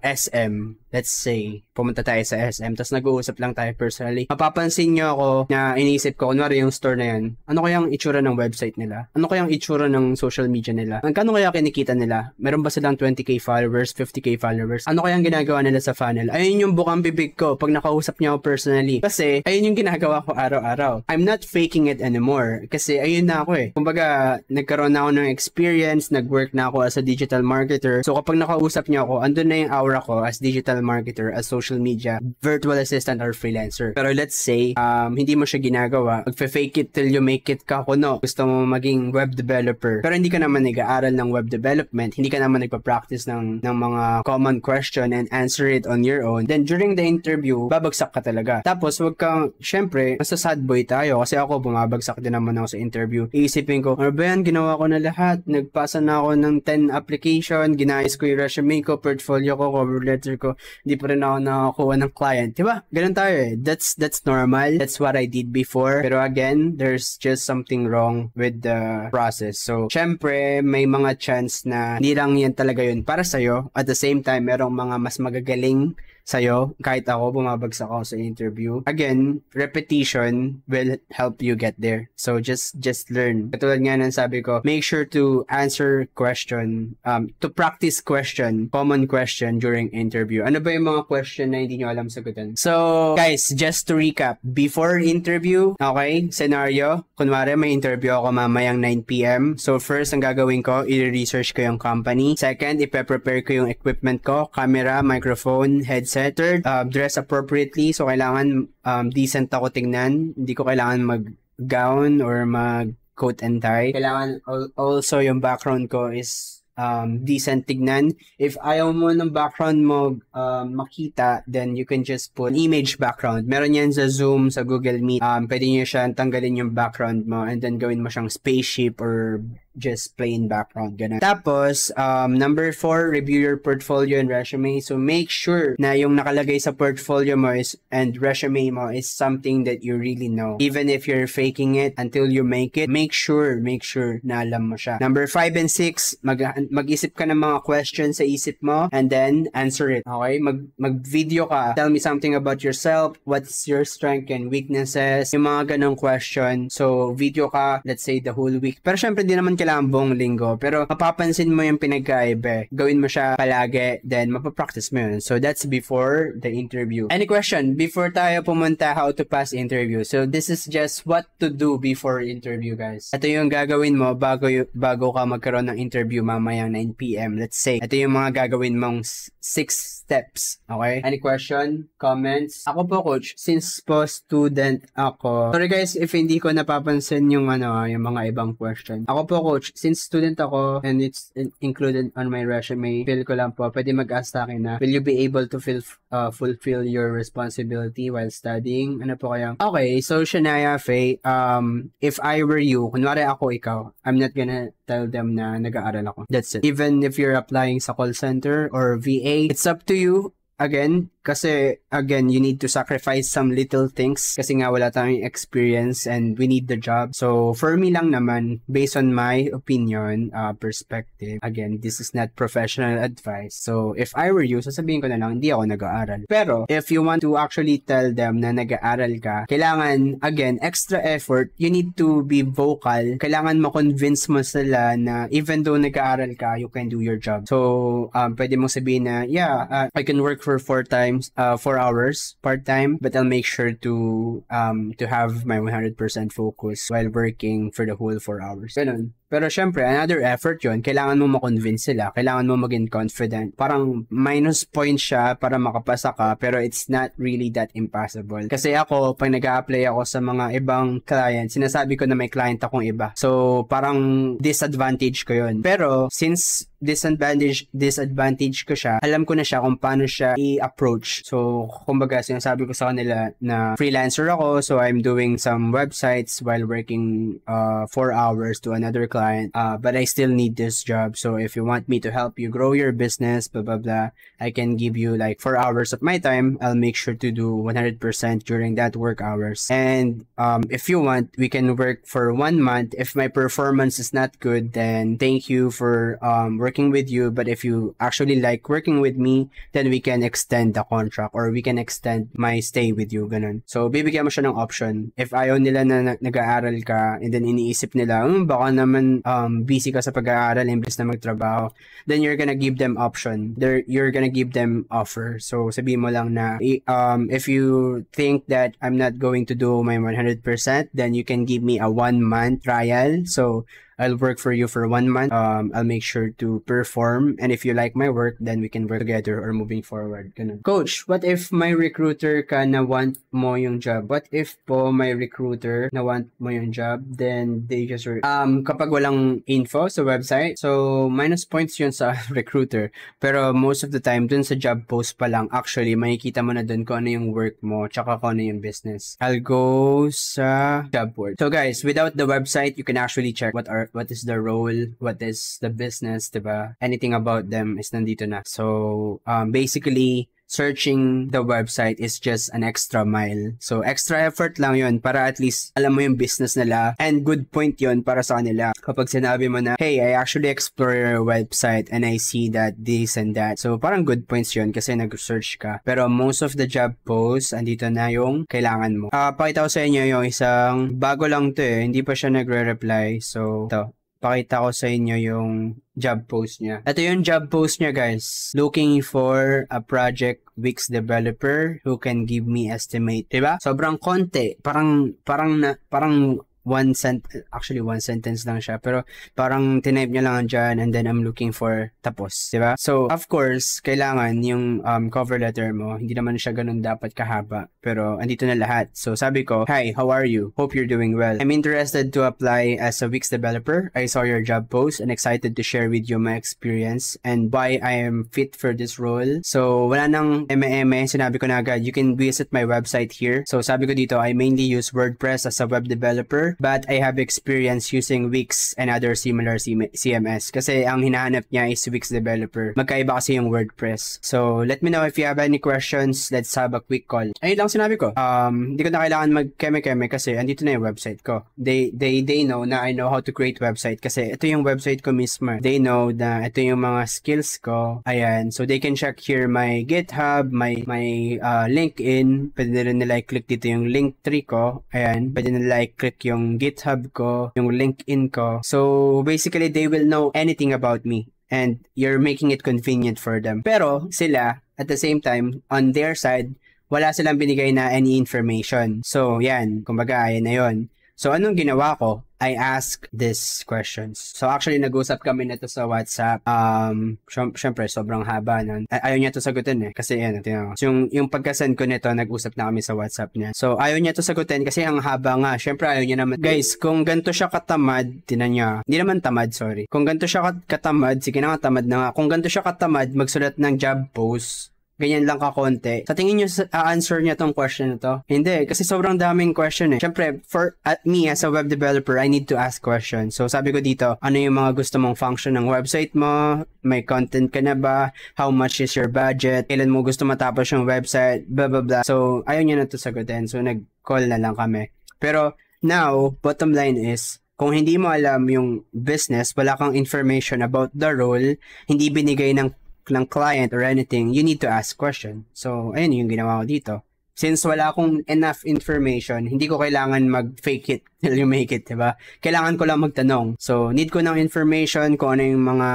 SM let's say, pumunta tayo sa SM, tapos nag-uusap lang tayo personally, mapapansin nyo ako na inisip ko, kunwari yung store na yan, ano kaya kayang itsura ng website nila? Ano kaya kayang itsura ng social media nila? Kano kaya kinikita nila? Meron ba silang 20k followers, 50k followers? Ano kayang ginagawa nila sa funnel? Ayun yung bukang bibig ko pag nakausap niya ako personally. Kasi, ayun yung ginagawa ko araw-araw. I'm not faking it anymore. Kasi, ayun na ako eh. Kumbaga, nagkaroon na ako ng experience, nag-work na ako as a digital marketer. So, kapag nakausap niya ako, andun na yung aura ko as digital marketer, as social media, virtual assistant, or freelancer. Pero let's say, um, hindi mo siya ginagawa, magfe-fake it till you make it ka kuno. Gusto mo maging web developer, pero hindi ka naman nag-aaral ng web development, hindi ka naman nagpa-practice ng, ng mga common question and answer it on your own. Then during the interview, babagsak ka talaga. Tapos wag kang, syempre, nasa sad boy tayo kasi ako bumabagsak din naman ako sa interview. Iisipin ko, ano ba yan? Ginawa ko na lahat. Nagpasa na ako ng 10 application, ginayos ko yung resume ko, portfolio ko, cover letter ko hindi pa rin ako nakakuha ng client. Diba? Ganun tayo eh. That's, that's normal. That's what I did before. Pero again, there's just something wrong with the process. So, syempre, may mga chance na hindi lang yan talaga yun para sa'yo. At the same time, merong mga mas magagaling sa'yo, kahit ako, bumabagsak ako sa interview. Again, repetition will help you get there. So, just just learn. Katulad nga ng sabi ko, make sure to answer question, um, to practice question, common question during interview. Ano ba yung mga question na hindi nyo alam sagutin? So, guys, just to recap, before interview, okay, scenario, kunwari may interview ako mamayang 9pm. So, first, ang gagawin ko, i-research ko yung company. Second, ipe-prepare ko yung equipment ko, camera, microphone, headset, centered, um, dress appropriately. So, kailangan um, decent ako tingnan. Hindi ko kailangan mag-gown or mag-coat and tie. Kailangan also yung background ko is um, decent tignan. If ayaw mo ng background mo um, makita, then you can just put image background. Meron yan sa Zoom, sa Google Meet. Um, pwede nyo siya tanggalin yung background mo and then gawin mo siyang spaceship or just plain background. Ganun. Tapos, um, number four, review your portfolio and resume. So, make sure na yung nakalagay sa portfolio mo is, and resume mo is something that you really know. Even if you're faking it until you make it, make sure, make sure na alam mo siya. Number five and six, mag, mag-isip ka ng mga questions sa isip mo and then answer it. Okay? Mag, mag-video ka. Tell me something about yourself. What's your strength and weaknesses? Yung mga ganong question. So, video ka, let's say, the whole week. Pero syempre, di naman kailangan buong linggo. Pero mapapansin mo yung pinagkaiba. Gawin mo siya palagi, then mapapractice mo yun. So that's before the interview. Any question before tayo pumunta how to pass interview? So this is just what to do before interview, guys. Ito yung gagawin mo bago, bago ka magkaroon ng interview mamayang 9pm. Let's say, ito yung mga gagawin mong six steps. Okay? Any question? Comments? Ako po, coach, since po student ako, sorry guys if hindi ko napapansin yung ano, ah, yung mga ibang question. Ako po, coach, since student ako and it's included on my resume, feel ko lang po, pwede mag-ask sa akin na, will you be able to feel, uh, fulfill your responsibility while studying? Ano po kaya? Okay, so Shania Faye, um, if I were you, kunwari ako ikaw, I'm not gonna tell them na nag-aaral ako. That's it. Even if you're applying sa call center or VA It's up to you again kasi again you need to sacrifice some little things kasi nga wala tayong experience and we need the job so for me lang naman based on my opinion uh, perspective again this is not professional advice so if I were you sasabihin ko na lang hindi ako nag-aaral pero if you want to actually tell them na nag-aaral ka kailangan again extra effort you need to be vocal kailangan ma-convince mo sila na even though nag-aaral ka you can do your job so um, pwede mong sabihin na yeah uh, I can work for four times, uh, four hours part time, but I'll make sure to um to have my 100% focus while working for the whole four hours. Ganun. Pero syempre, another effort yon Kailangan mo makonvince sila. Kailangan mo maging confident. Parang minus point siya para makapasa ka, pero it's not really that impossible. Kasi ako, pag nag apply ako sa mga ibang clients, sinasabi ko na may client akong iba. So, parang disadvantage ko yon Pero, since disadvantage disadvantage ko siya, alam ko na siya kung paano siya i-approach. So, kumbaga, sinasabi ko sa kanila na freelancer ako, so I'm doing some websites while working uh, four hours to another client, uh, but I still need this job. So, if you want me to help you grow your business, blah, blah, blah, I can give you like four hours of my time. I'll make sure to do 100% during that work hours. And um, if you want, we can work for one month. If my performance is not good, then thank you for um, working working with you, but if you actually like working with me, then we can extend the contract or we can extend my stay with you, ganun. So, bibigyan mo siya ng option. If ayaw nila na, nag-aaral ka and then iniisip nila, um, baka naman um, busy ka sa pag-aaral imbes na magtrabaho, then you're gonna give them option. They're, you're gonna give them offer. So, sabi mo lang na, um, if you think that I'm not going to do my 100%, then you can give me a one month trial. So, I'll work for you for one month. Um, I'll make sure to perform. And if you like my work, then we can work together or moving forward. Ganun. Coach, what if my recruiter ka na want mo yung job? What if po my recruiter na want mo yung job, then they just work. Um, kapag walang info sa website, so minus points yun sa recruiter. Pero most of the time, dun sa job post pa lang, actually, makikita mo na dun kung ano yung work mo, tsaka kung ano yung business. I'll go sa job board. So guys, without the website, you can actually check what are what is their role, what is the business, diba? Anything about them is nandito na. So, um, basically, searching the website is just an extra mile. So, extra effort lang yon para at least alam mo yung business nila. And good point yon para sa kanila. Kapag sinabi mo na, hey, I actually explore your website and I see that this and that. So, parang good points yon kasi nag-search ka. Pero most of the job posts, andito na yung kailangan mo. Uh, pakita ko sa inyo yung isang bago lang to eh. Hindi pa siya nagre-reply. So, to pakita ko sa inyo yung job post niya. Ito yung job post niya guys. Looking for a project Wix developer who can give me estimate, 'di ba? Sobrang konti. Parang parang na, parang one sent actually one sentence lang siya pero parang tinype niya lang dyan and then I'm looking for tapos di ba so of course kailangan yung um, cover letter mo hindi naman siya ganun dapat kahaba pero andito na lahat so sabi ko hi how are you hope you're doing well I'm interested to apply as a Wix developer I saw your job post and excited to share with you my experience and why I am fit for this role so wala nang MME sinabi ko na agad you can visit my website here so sabi ko dito I mainly use WordPress as a web developer but I have experience using Wix and other similar CMS kasi ang hinahanap niya is Wix developer. Magkaiba kasi yung WordPress. So, let me know if you have any questions. Let's have a quick call. Ayun lang sinabi ko. Um, hindi ko na kailangan mag-keme-keme kasi andito na yung website ko. They, they, they know na I know how to create website kasi ito yung website ko mismo. They know na ito yung mga skills ko. Ayan. So, they can check here my GitHub, my, my uh, LinkedIn. Pwede rin nila i-click dito yung link tree ko. Ayan. Pwede nila i-click yung yung GitHub ko, yung LinkedIn ko. So basically, they will know anything about me and you're making it convenient for them. Pero sila, at the same time, on their side, wala silang binigay na any information. So, yan. Kumbaga, ayan na yun. So, anong ginawa ko? I ask these questions. So, actually, nag-usap kami nito sa WhatsApp. Um, syempre, sobrang haba nun. Ay- ayaw niya to sagutin eh. Kasi, yan, tinan so, Yung, yung pagkasend ko nito, nag-usap na kami sa WhatsApp niya. So, ayaw niya to sagutin kasi ang haba nga. Syempre, ayaw niya naman. Guys, kung ganto siya katamad, tinan niya. Ah. Hindi naman tamad, sorry. Kung ganto siya katamad, sige na nga, tamad na nga. Kung ganto siya katamad, magsulat ng job post ganyan lang ka kakonti. Sa tingin nyo, a-answer niya tong question na to? Hindi, kasi sobrang daming question eh. Syempre, for at me as a web developer, I need to ask questions. So sabi ko dito, ano yung mga gusto mong function ng website mo? May content ka na ba? How much is your budget? Kailan mo gusto matapos yung website? Blah, blah, blah. So, ayaw niya na to sagutin. So, nag-call na lang kami. Pero, now, bottom line is, kung hindi mo alam yung business, wala kang information about the role, hindi binigay ng ng client or anything, you need to ask question. So, ayun yung ginawa ko dito. Since wala akong enough information, hindi ko kailangan mag-fake it till you make it, diba? Kailangan ko lang magtanong. So, need ko ng information kung ano yung mga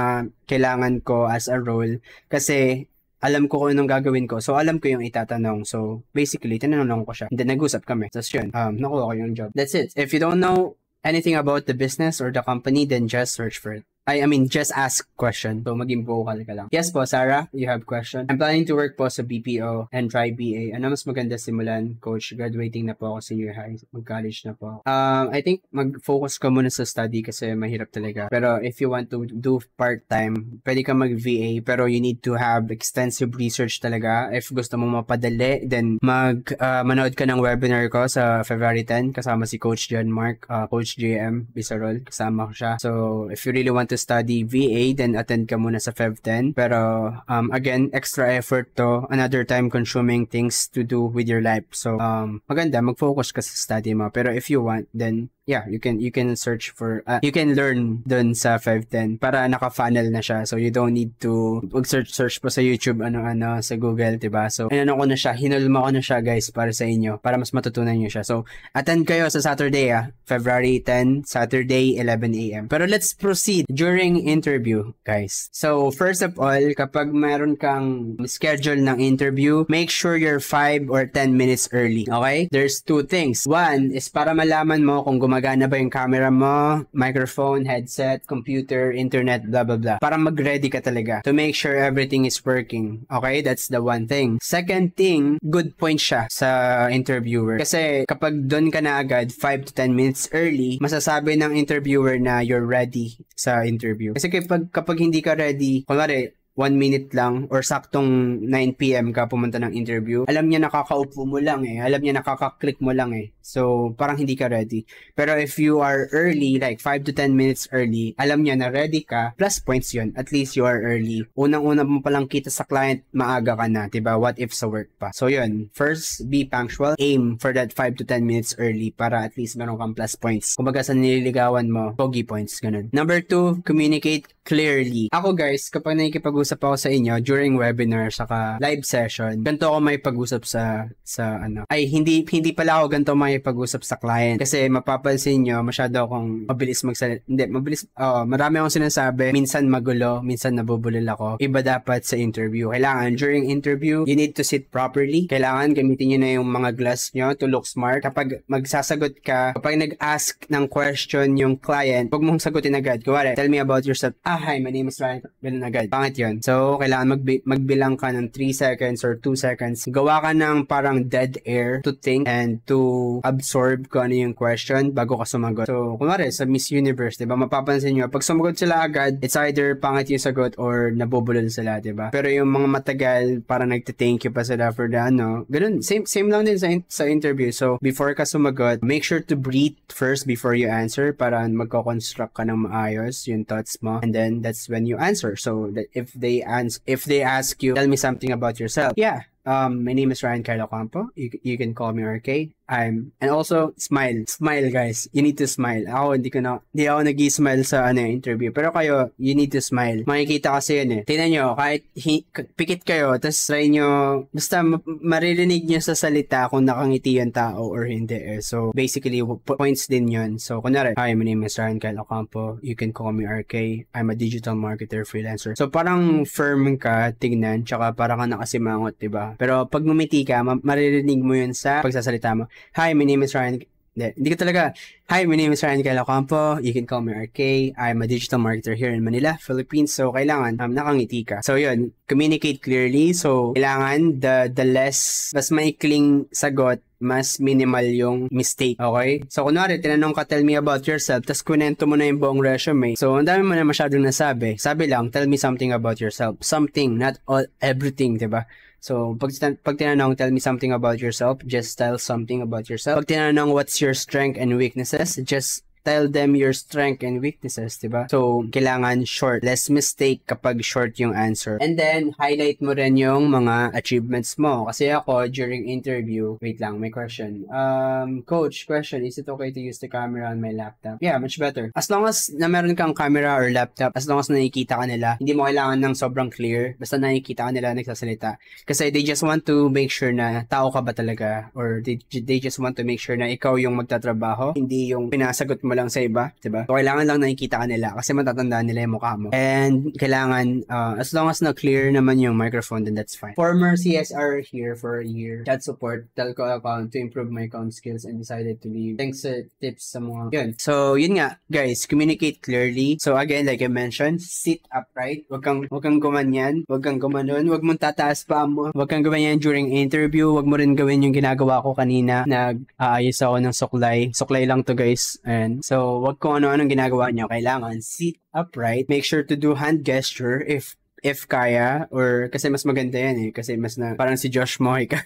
kailangan ko as a role. Kasi, alam ko kung anong gagawin ko. So, alam ko yung itatanong. So, basically, tinanong ko siya. And then, nag-usap kami. Tapos yun, um, nakuha ko yung job. That's it. If you don't know anything about the business or the company, then just search for it. I, I mean, just ask question. So, maging vocal ka lang. Yes po, Sarah, you have question. I'm planning to work po sa BPO and try BA. Ano mas maganda simulan, coach? Graduating na po ako year high. Mag-college na po Um, I think mag-focus ka muna sa study kasi mahirap talaga. Pero if you want to do part-time, pwede ka mag-VA pero you need to have extensive research talaga. If gusto mong mapadali, then mag uh, manood ka ng webinar ko sa February 10 kasama si Coach John Mark, uh, Coach JM Bisarol. Kasama ko siya. So, if you really want to study VA, then attend ka muna sa FEV10. Pero um, again, extra effort to, another time consuming things to do with your life. So um, maganda, mag-focus ka sa study mo. Pero if you want, then yeah, you can you can search for uh, you can learn dun sa 510 para naka-funnel na siya. So you don't need to mag-search search po sa YouTube ano-ano sa Google, 'di ba? So ano ko na siya, hinulma ko na siya guys para sa inyo para mas matutunan niyo siya. So attend kayo sa Saturday ah, February 10, Saturday 11 AM. Pero let's proceed during interview, guys. So, first of all, kapag meron kang schedule ng interview, make sure you're 5 or 10 minutes early, okay? There's two things. One is para malaman mo kung gumagana ba yung camera mo, microphone, headset, computer, internet, blah, blah, blah. Para mag-ready ka talaga to make sure everything is working, okay? That's the one thing. Second thing, good point siya sa interviewer. Kasi kapag doon ka na agad, 5 to 10 minutes early, masasabi ng interviewer na you're ready sa interview. Kasi kapag, kapag hindi ka ready, kunwari, one minute lang or saktong 9pm ka pumunta ng interview, alam niya nakakaupo mo lang eh. Alam niya nakaka-click mo lang eh. So, parang hindi ka ready. Pero if you are early, like 5 to 10 minutes early, alam niya na ready ka, plus points yon At least you are early. Unang-una mo palang kita sa client, maaga ka na. ba diba? What if sa work pa? So, yun. First, be punctual. Aim for that 5 to 10 minutes early para at least meron kang plus points. Kumbaga sa nililigawan mo, pogi points. Ganun. Number two, communicate clearly. Ako guys, kapag nakikipag-usap ako sa inyo during webinar saka live session, ganito ako may pag-usap sa sa ano. Ay hindi hindi pala ako ganito may pag-usap sa client kasi mapapansin nyo masyado akong mabilis magsalita. Hindi, mabilis oh, marami akong sinasabi, minsan magulo, minsan nabubulol ako. Iba dapat sa interview. Kailangan during interview, you need to sit properly. Kailangan gamitin niyo na yung mga glass nyo to look smart. Kapag magsasagot ka, kapag nag-ask ng question yung client, huwag mong sagutin agad. Kuwari, tell me about yourself. Ah, hi, my name is Ryan, ganun agad. Pangit yun. So, kailangan magbi- magbilang ka ng 3 seconds or 2 seconds. Gawa ka ng parang dead air to think and to absorb kung ano yung question bago ka sumagot. So, kunwari, sa Miss Universe, di ba, mapapansin nyo, pag sumagot sila agad, it's either pangit yung sagot or nabubulol sila, di ba? Pero yung mga matagal, parang nagte-thank you pa sila for the ano. Ganun, same, same lang din sa, in- sa interview. So, before ka sumagot, make sure to breathe first before you answer para magko-construct ka ng maayos yung thoughts mo. And then, then that's when you answer. So if they ans- if they ask you, tell me something about yourself. Yeah. Um, my name is Ryan Carlo Campo. You, you can call me RK. I'm. And also, smile. Smile, guys. You need to smile. Ako, hindi ko na, hindi ako nag-smile sa ano, eh, interview. Pero kayo, you need to smile. Makikita kasi yun eh. Tingnan nyo, kahit hi- pikit kayo, tapos try nyo, basta ma- maririnig nyo sa salita kung nakangiti yung tao or hindi eh. So, basically, points din yun. So, kunwari, hi, my name is Ryan Kyle Ocampo. You can call me RK. I'm a digital marketer freelancer. So, parang firm ka, tingnan, tsaka parang ka nakasimangot, diba? Pero pag ngumiti ka, ma- maririnig mo yun sa pagsasalita mo. Hi, my name is Ryan. Hindi, hindi ko talaga. Hi, my name is Ryan Kela You can call me RK. I'm a digital marketer here in Manila, Philippines. So, kailangan um, nakangiti ka. So, yun. Communicate clearly. So, kailangan the, the less, mas maikling sagot mas minimal yung mistake, okay? So, kunwari, tinanong ka, tell me about yourself, tapos kunento mo na yung buong resume. So, ang dami mo na masyadong nasabi. Sabi lang, tell me something about yourself. Something, not all, everything, di ba? So, pag, pag tinanong, tell me something about yourself, just tell something about yourself. Pag tinanong, what's your strength and weaknesses, just tell them your strength and weaknesses, di ba? So, kailangan short. Less mistake kapag short yung answer. And then, highlight mo rin yung mga achievements mo. Kasi ako, during interview, wait lang, may question. Um, coach, question, is it okay to use the camera on my laptop? Yeah, much better. As long as na meron kang camera or laptop, as long as nakikita ka nila, hindi mo kailangan ng sobrang clear. Basta nakikita ka nila nagsasalita. Kasi they just want to make sure na tao ka ba talaga or they, they just want to make sure na ikaw yung magtatrabaho, hindi yung pinasagot mo lang sa iba, 'di ba? So kailangan lang nakikita ka nila kasi matatandaan nila yung mukha mo. And kailangan uh, as long as na-clear naman yung microphone then that's fine. Former CSR here for a year. Chat support telco account to improve my account skills and decided to leave. Thanks sa tips sa mga yun. So yun nga, guys, communicate clearly. So again, like I mentioned, sit upright. Huwag kang huwag kang gumanyan, Huwag kang gumanon, Huwag mong tataas pa mo. Huwag kang gumanyan during interview, Huwag mo rin gawin yung ginagawa ko kanina. Nag-aayos ako ng suklay. Suklay lang to, guys. And So, wag kung ano-anong ginagawa nyo. Kailangan sit upright. Make sure to do hand gesture if if kaya or kasi mas maganda yan eh kasi mas na parang si Josh Moy ka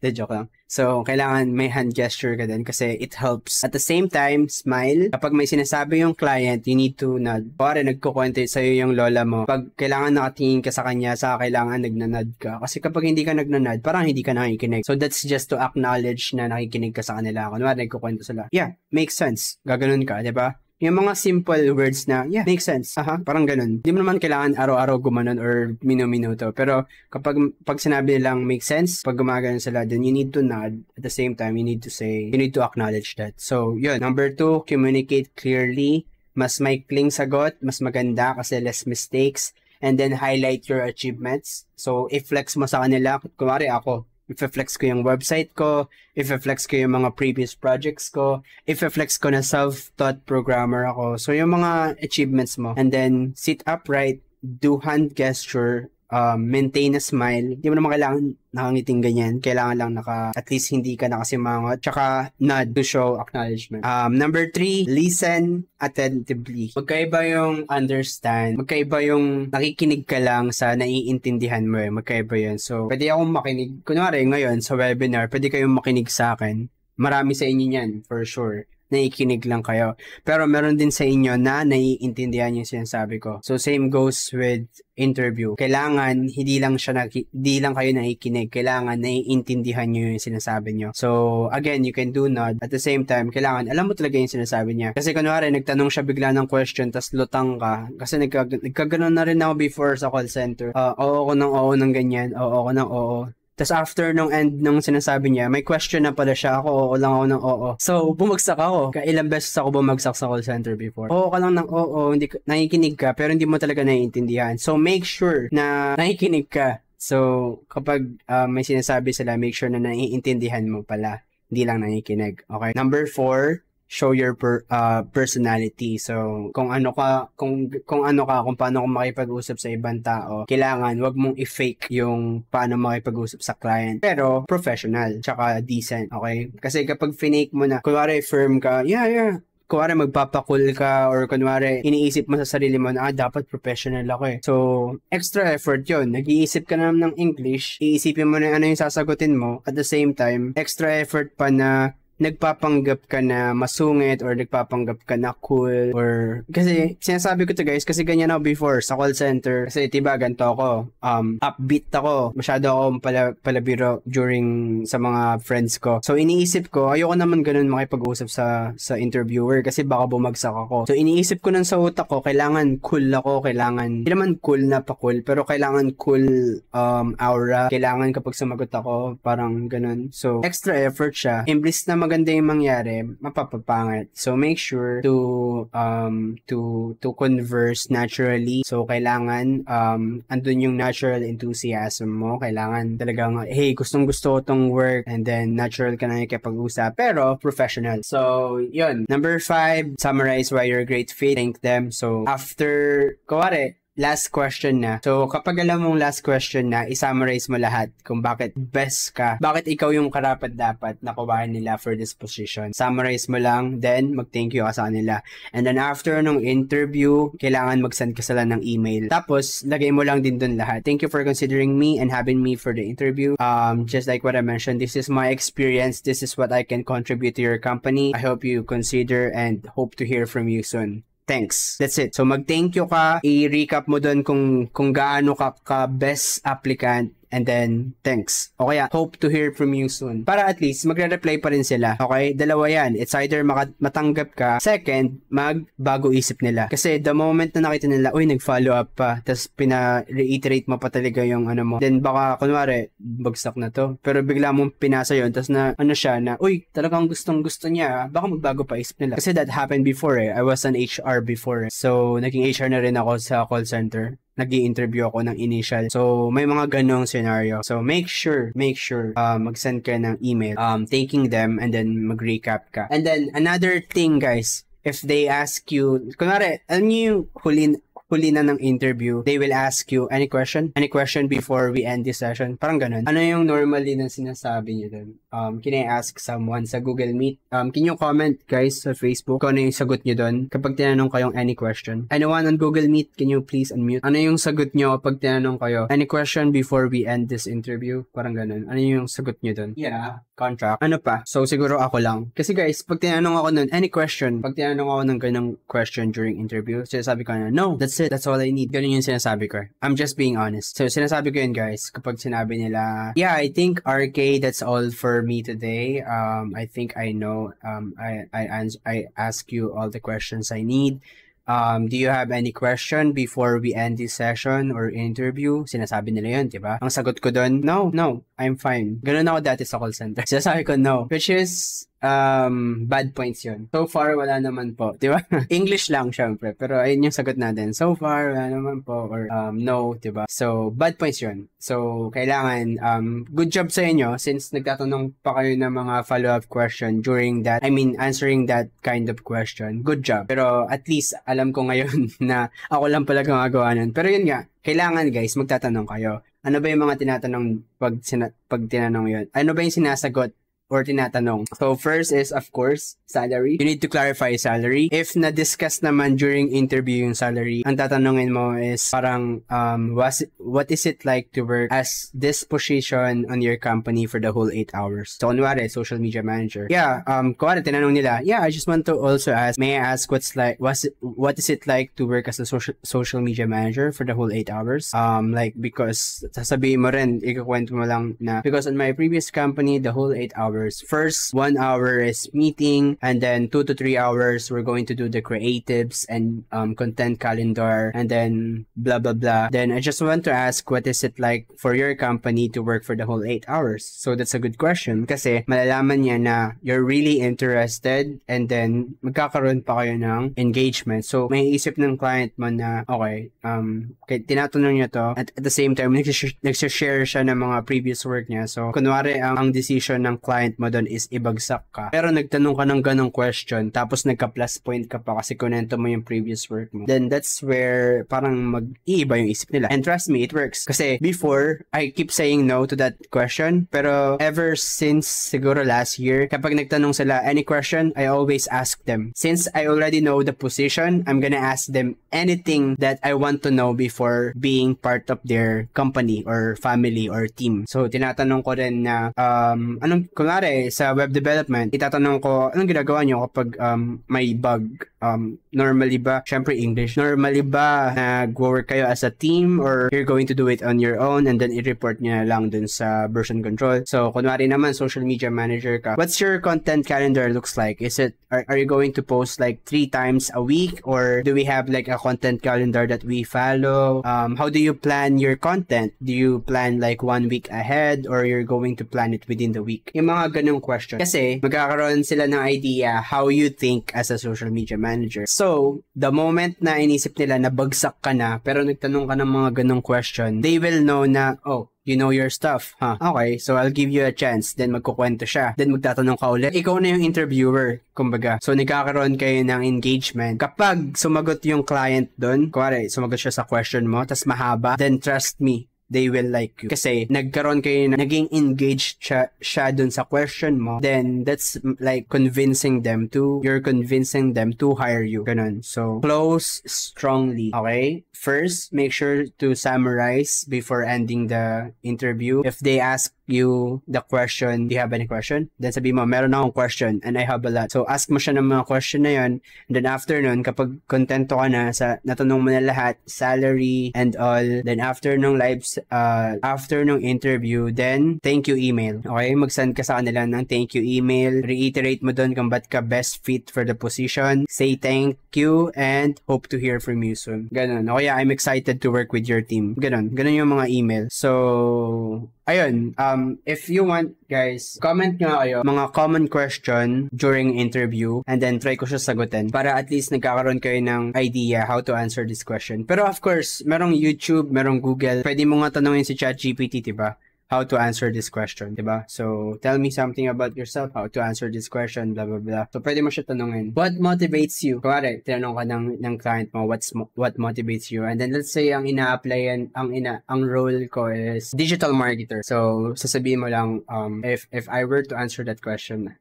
the joke lang so kailangan may hand gesture ka din kasi it helps at the same time smile kapag may sinasabi yung client you need to nod pare nagkukwento sa'yo yung lola mo pag kailangan nakatingin ka sa kanya sa kailangan nagnanod ka kasi kapag hindi ka nagnanod parang hindi ka nakikinig so that's just to acknowledge na nakikinig ka sa kanila kunwari nagkukwento sila yeah makes sense gaganon ka di ba yung mga simple words na, yeah, makes sense. Aha, parang ganun. Hindi mo naman kailangan araw-araw gumanon or minu-minuto. Pero kapag pag sinabi nilang make sense, pag gumagano sila, then you need to nod. At the same time, you need to say, you need to acknowledge that. So, yun. Number two, communicate clearly. Mas maikling sagot, mas maganda kasi less mistakes. And then highlight your achievements. So, i-flex mo sa kanila. Kumari ako, Ife-flex ko yung website ko, ife-flex ko yung mga previous projects ko, ife-flex ko na self-taught programmer ako. So, yung mga achievements mo. And then, sit upright, do hand gesture, um, maintain a smile. Hindi mo naman kailangan nakangiting ganyan. Kailangan lang naka, at least hindi ka nakasimangot. Tsaka nod to show acknowledgement. Um, number three, listen attentively. Magkaiba yung understand. Magkaiba yung nakikinig ka lang sa naiintindihan mo eh. Magkaiba yun. So, pwede akong makinig. Kunwari, ngayon sa webinar, pwede kayong makinig sa akin. Marami sa inyo niyan, for sure naikinig lang kayo. Pero meron din sa inyo na naiintindihan yung sinasabi ko. So same goes with interview. Kailangan hindi lang siya naki, hindi lang kayo nakikinig, kailangan naiintindihan niyo yung sinasabi niyo. So again, you can do not at the same time kailangan alam mo talaga yung sinasabi niya. Kasi kunwari nagtanong siya bigla ng question tas lutang ka kasi nagka, nagkaganoon na rin ako before sa call center. Uh, oo ko ng oo ng ganyan, oo ko ng oo. Tapos after nung end nung sinasabi niya, may question na pala siya. Ako, oo lang ako ng oo. So, bumagsak ako. Kailang beses ako bumagsak sa call center before. Oo ka lang ng oo, hindi, nakikinig ka, pero hindi mo talaga naiintindihan. So, make sure na nakikinig ka. So, kapag uh, may sinasabi sila, make sure na naiintindihan mo pala. Hindi lang nakikinig. Okay? Number four, show your per, uh, personality. So, kung ano ka, kung, kung ano ka, kung paano ka makipag-usap sa ibang tao, kailangan wag mong i-fake yung paano makipag-usap sa client. Pero, professional, tsaka decent, okay? Kasi kapag finake mo na, kunwari firm ka, yeah, yeah, kunwari magpapakul ka or kunwari iniisip mo sa sarili mo na ah, dapat professional ako eh. So, extra effort yon Nag-iisip ka naman ng English, iisipin mo na ano yung sasagutin mo. At the same time, extra effort pa na nagpapanggap ka na masungit or nagpapanggap ka na cool or kasi sinasabi ko to guys kasi ganyan ako before sa call center kasi tiba ganito ako um upbeat ako masyado ako pala, palabiro during sa mga friends ko so iniisip ko ayoko naman ganun makipag-usap sa sa interviewer kasi baka bumagsak ako so iniisip ko nun sa utak ko kailangan cool ako kailangan hindi naman cool na pa cool pero kailangan cool um aura kailangan kapag sumagot ako parang ganun so extra effort siya imblis na maganda yung mangyari, mapapapangat. So make sure to um to to converse naturally. So kailangan um andun yung natural enthusiasm mo. Kailangan talagang hey, gustong gusto ko tong work and then natural ka na nakikipag-usap pero professional. So yun. Number five, summarize why you're a great fit. Thank them. So after kawari, last question na. So, kapag alam mong last question na, isummarize mo lahat kung bakit best ka, bakit ikaw yung karapat dapat na kuwain nila for this position. Summarize mo lang, then mag-thank you ka sa nila. And then after nung interview, kailangan mag-send ka sila ng email. Tapos, lagay mo lang din dun lahat. Thank you for considering me and having me for the interview. Um, just like what I mentioned, this is my experience. This is what I can contribute to your company. I hope you consider and hope to hear from you soon thanks. That's it. So mag-thank you ka, i-recap mo doon kung kung gaano ka ka best applicant and then thanks. O kaya hope to hear from you soon. Para at least magre-reply pa rin sila. Okay? Dalawa yan. It's either maka- matanggap ka, second, magbago isip nila. Kasi the moment na nakita nila, uy, nag-follow up pa, tapos pina-reiterate mo pa talaga yung ano mo. Then baka, kunwari, bagsak na to. Pero bigla mong pinasa yon tapos na ano siya na, uy, talagang gustong gusto niya, ah. baka magbago pa isip nila. Kasi that happened before eh. I was an HR before eh. So, naging HR na rin ako sa call center nag interview ako ng initial. So, may mga ganong scenario. So, make sure, make sure uh, mag-send ka ng email um, taking them and then mag-recap ka. And then, another thing guys, if they ask you, kunwari, alam niyo yung huli, huli na ng interview, they will ask you, any question? Any question before we end this session? Parang ganun. Ano yung normally na sinasabi niyo dun? Um, can I ask someone sa Google Meet? Um, can you comment guys sa Facebook kung ano yung sagot niyo dun kapag tinanong kayong any question? Anyone on Google Meet, can you please unmute? Ano yung sagot niyo kapag tinanong kayo? Any question before we end this interview? Parang ganun. Ano yung sagot niyo dun? Yeah contract. Ano pa? So, siguro ako lang. Kasi guys, pag tinanong ako nun, any question, pag tinanong ako ng ganang question during interview, sinasabi ko na, no, that's it, that's all I need. Ganun yung sinasabi ko. I'm just being honest. So, sinasabi ko yun guys, kapag sinabi nila, yeah, I think RK, that's all for me today. Um, I think I know, um, I, I, I ask you all the questions I need um, do you have any question before we end this session or interview? Sinasabi nila yun, di ba? Ang sagot ko doon, no, no, I'm fine. Ganun ako dati sa call center. Sinasabi ko, no. Which is, um, bad points yun. So far, wala naman po. Di ba? English lang, syempre. Pero ayun yung sagot natin. So far, wala naman po. Or um, no, di ba? So, bad points yun. So, kailangan, um, good job sa inyo since nagtatanong pa kayo ng mga follow-up question during that, I mean, answering that kind of question. Good job. Pero at least, alam ko ngayon na ako lang pala gumagawa nun. Pero yun nga, kailangan guys, magtatanong kayo. Ano ba yung mga tinatanong pag, sina- pag tinanong yun? Ano ba yung sinasagot or tinatanong. So first is of course salary. You need to clarify salary. If na-discuss naman during interview yung salary, ang tatanungin mo is parang um was what is it like to work as this position on your company for the whole 8 hours? So kunwari social media manager. Yeah, um kuwari tinanong nila, yeah, I just want to also ask, may I ask what's like what's what is it like to work as a social social media manager for the whole 8 hours? Um like because sasabihin mo rin, ikukwento mo lang na because on my previous company the whole 8 hours hours. First one hour is meeting, and then two to three hours we're going to do the creatives and um, content calendar, and then blah blah blah. Then I just want to ask, what is it like for your company to work for the whole eight hours? So that's a good question because malalaman niya na you're really interested and then magkakaroon pa kayo ng engagement. So may isip ng client mo na okay, um, okay, tinatanong niya to at, at the same time nagsishare siya ng mga previous work niya. So kunwari ang, ang decision ng client client mo doon is ibagsak ka. Pero nagtanong ka ng ganong question, tapos nagka-plus point ka pa kasi kunento mo yung previous work mo. Then that's where parang mag-iiba yung isip nila. And trust me, it works. Kasi before, I keep saying no to that question. Pero ever since siguro last year, kapag nagtanong sila any question, I always ask them. Since I already know the position, I'm gonna ask them anything that I want to know before being part of their company or family or team. So, tinatanong ko rin na, um, anong, kung kunwari, sa web development, itatanong ko, anong ginagawa nyo kapag um, may bug? Um, normally ba, syempre English, normally ba nag-work kayo as a team or you're going to do it on your own and then i-report nyo lang dun sa version control? So, kunwari naman, social media manager ka. What's your content calendar looks like? Is it, are, are you going to post like three times a week or do we have like a content calendar that we follow? Um, how do you plan your content? Do you plan like one week ahead or you're going to plan it within the week? Yung mga mga ganong question. Kasi magkakaroon sila ng idea how you think as a social media manager. So, the moment na inisip nila na bagsak ka na, pero nagtanong ka ng mga ganong question, they will know na, oh, You know your stuff, huh? Okay, so I'll give you a chance. Then magkukwento siya. Then magtatanong ka ulit. Ikaw na yung interviewer, kumbaga. So nagkakaroon kayo ng engagement. Kapag sumagot yung client doon, kuwari, sumagot siya sa question mo, tas mahaba, then trust me, they will like you. Kasi nagkaroon kayo na naging engaged siya, siya dun sa question mo, then that's mm, like convincing them to, you're convincing them to hire you. Ganun. So, close strongly. Okay? First, make sure to summarize before ending the interview. If they ask you the question, do you have any question? Then sabi mo, meron akong question and I have a lot. So ask mo siya ng mga question na yun. And then after nun, kapag kontento ka na sa natanong mo na lahat, salary and all. Then after nung lives, uh, after nung interview, then thank you email. Okay? Mag-send ka sa kanila ng thank you email. Reiterate mo dun kung ba't ka best fit for the position. Say thank you and hope to hear from you soon. Ganun. Okay, I'm excited to work with your team. Ganun. Ganun yung mga email. So, ayun, um, if you want, guys, comment nga kayo mga common question during interview and then try ko siya sagutin para at least nagkakaroon kayo ng idea how to answer this question. Pero of course, merong YouTube, merong Google, pwede mo nga tanungin si ChatGPT, di ba? how to answer this question, di ba? So, tell me something about yourself, how to answer this question, blah, blah, blah. So, pwede mo siya tanungin. What motivates you? Kumari, tinanong ka ng, ng client mo, what's, what motivates you? And then, let's say, ang ina-applyan, ang, ina, ang role ko is digital marketer. So, sasabihin mo lang, um, if, if I were to answer that question,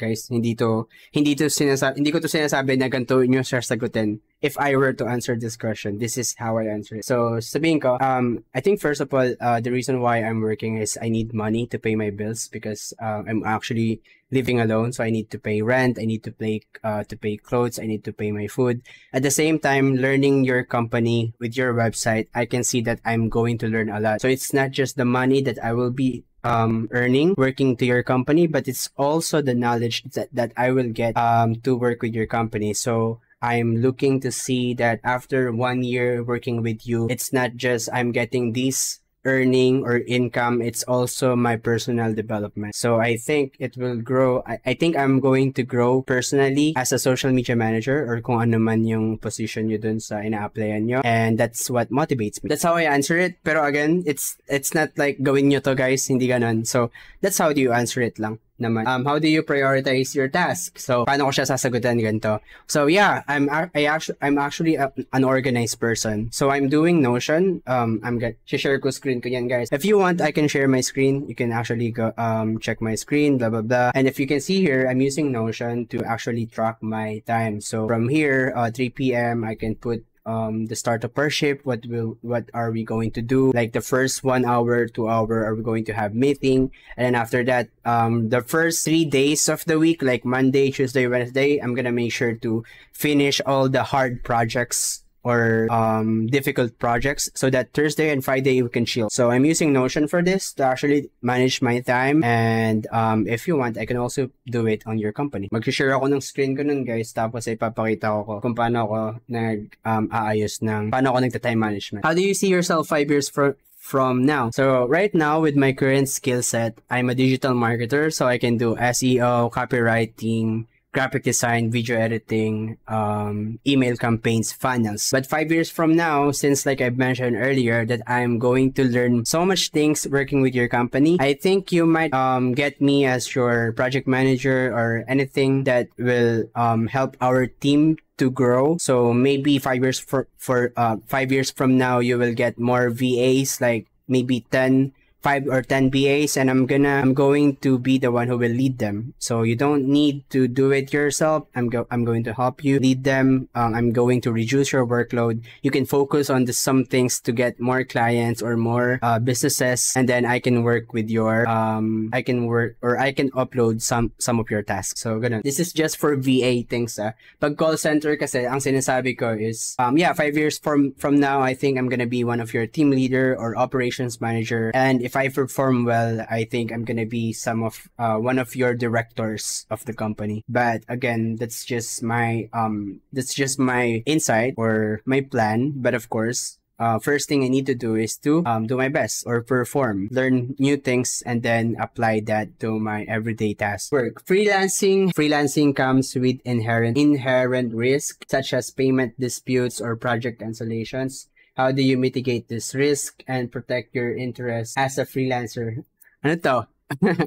guys. Hindi to, hindi to sinasabi, hindi ko to sinasabi na ganito nyo siya sagutin. If I were to answer this question, this is how I answer it. So, sabihin ko, um, I think first of all, uh, the reason why I'm working is I need money to pay my bills because uh, I'm actually living alone. So I need to pay rent. I need to pay, uh, to pay clothes. I need to pay my food. At the same time, learning your company with your website, I can see that I'm going to learn a lot. So it's not just the money that I will be um, earning working to your company, but it's also the knowledge that, that I will get um, to work with your company. So I'm looking to see that after one year working with you, it's not just I'm getting these earning or income it's also my personal development so i think it will grow I, I think i'm going to grow personally as a social media manager or kung ano man yung position you dun sa ina-applyan nyo and that's what motivates me that's how i answer it pero again it's it's not like gawin nyo to guys hindi ganon so that's how do you answer it lang naman. Um, how do you prioritize your task? So, paano ko siya sasagutan ganito? So, yeah, I'm I actually I'm actually a, an organized person. So, I'm doing Notion. Um, I'm get share ko screen ko yan, guys. If you want, I can share my screen. You can actually go um check my screen, blah blah blah. And if you can see here, I'm using Notion to actually track my time. So, from here, uh, 3 p.m. I can put um the start of our what will what are we going to do like the first one hour two hour are we going to have meeting and then after that um the first three days of the week like monday tuesday wednesday i'm gonna make sure to finish all the hard projects or um, difficult projects so that Thursday and Friday we can chill. So I'm using Notion for this to actually manage my time and um, if you want, I can also do it on your company. Mag-share ako ng screen ko nun guys tapos ipapakita ko kung paano ako nag-aayos um, ng paano ako nagta-time management. How do you see yourself five years from from now. So right now with my current skill set, I'm a digital marketer so I can do SEO, copywriting, graphic design, video editing, um, email campaigns, finance. But five years from now, since like I've mentioned earlier that I'm going to learn so much things working with your company, I think you might um, get me as your project manager or anything that will um, help our team to grow. So maybe five years for, for uh, five years from now, you will get more VAs like maybe 10 five or ten BAs, and I'm gonna I'm going to be the one who will lead them. So you don't need to do it yourself. I'm go I'm going to help you lead them. Um, I'm going to reduce your workload. You can focus on the some things to get more clients or more uh, businesses, and then I can work with your um I can work or I can upload some some of your tasks. So gonna this is just for VA things. Ah. but call center kasi ang sinasabi ko is um yeah five years from from now I think I'm gonna be one of your team leader or operations manager and if if I perform well, I think I'm gonna be some of uh, one of your directors of the company. But again, that's just my um, that's just my insight or my plan. But of course, uh, first thing I need to do is to um, do my best or perform, learn new things, and then apply that to my everyday task. Work freelancing. Freelancing comes with inherent inherent risk such as payment disputes or project cancellations. How do you mitigate this risk and protect your interests as a freelancer? Ano to?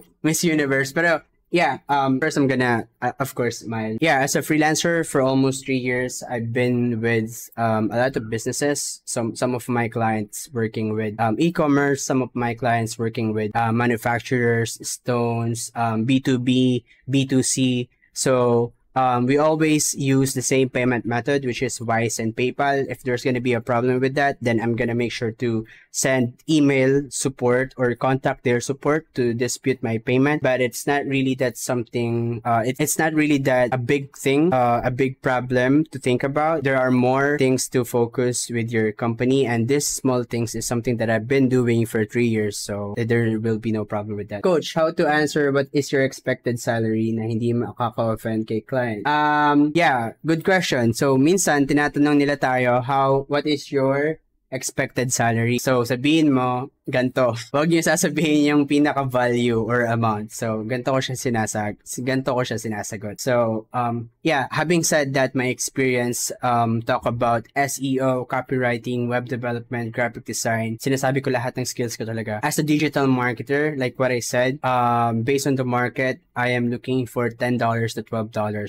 Miss Universe. Pero yeah, um, first I'm gonna, uh, of course, my yeah. As a freelancer for almost three years, I've been with um, a lot of businesses. Some some of my clients working with um, e-commerce. Some of my clients working with uh, manufacturers, stones, um, B two B, B two C. So um, we always use the same payment method, which is Wise and PayPal. If there's going to be a problem with that, then I'm going to make sure to send email support or contact their support to dispute my payment. But it's not really that something, uh, it, it's not really that a big thing, uh, a big problem to think about. There are more things to focus with your company. And this small things is something that I've been doing for three years. So there will be no problem with that. Coach, how to answer what is your expected salary na hindi makaka-offend kay client? Um, yeah, good question. So minsan tinatanong nila tayo how, what is your expected salary. So, sabihin mo, ganto. Huwag niyo sasabihin yung pinaka-value or amount. So, ganto ko siya sinasag ganto ko siya sinasagot. So, um, yeah, having said that, my experience um, talk about SEO, copywriting, web development, graphic design. Sinasabi ko lahat ng skills ko talaga. As a digital marketer, like what I said, um, based on the market, I am looking for $10 to $12.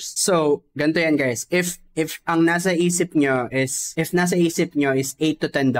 So, ganto yan guys. If if ang nasa isip nyo is, if nasa isip nyo is 8 to $10,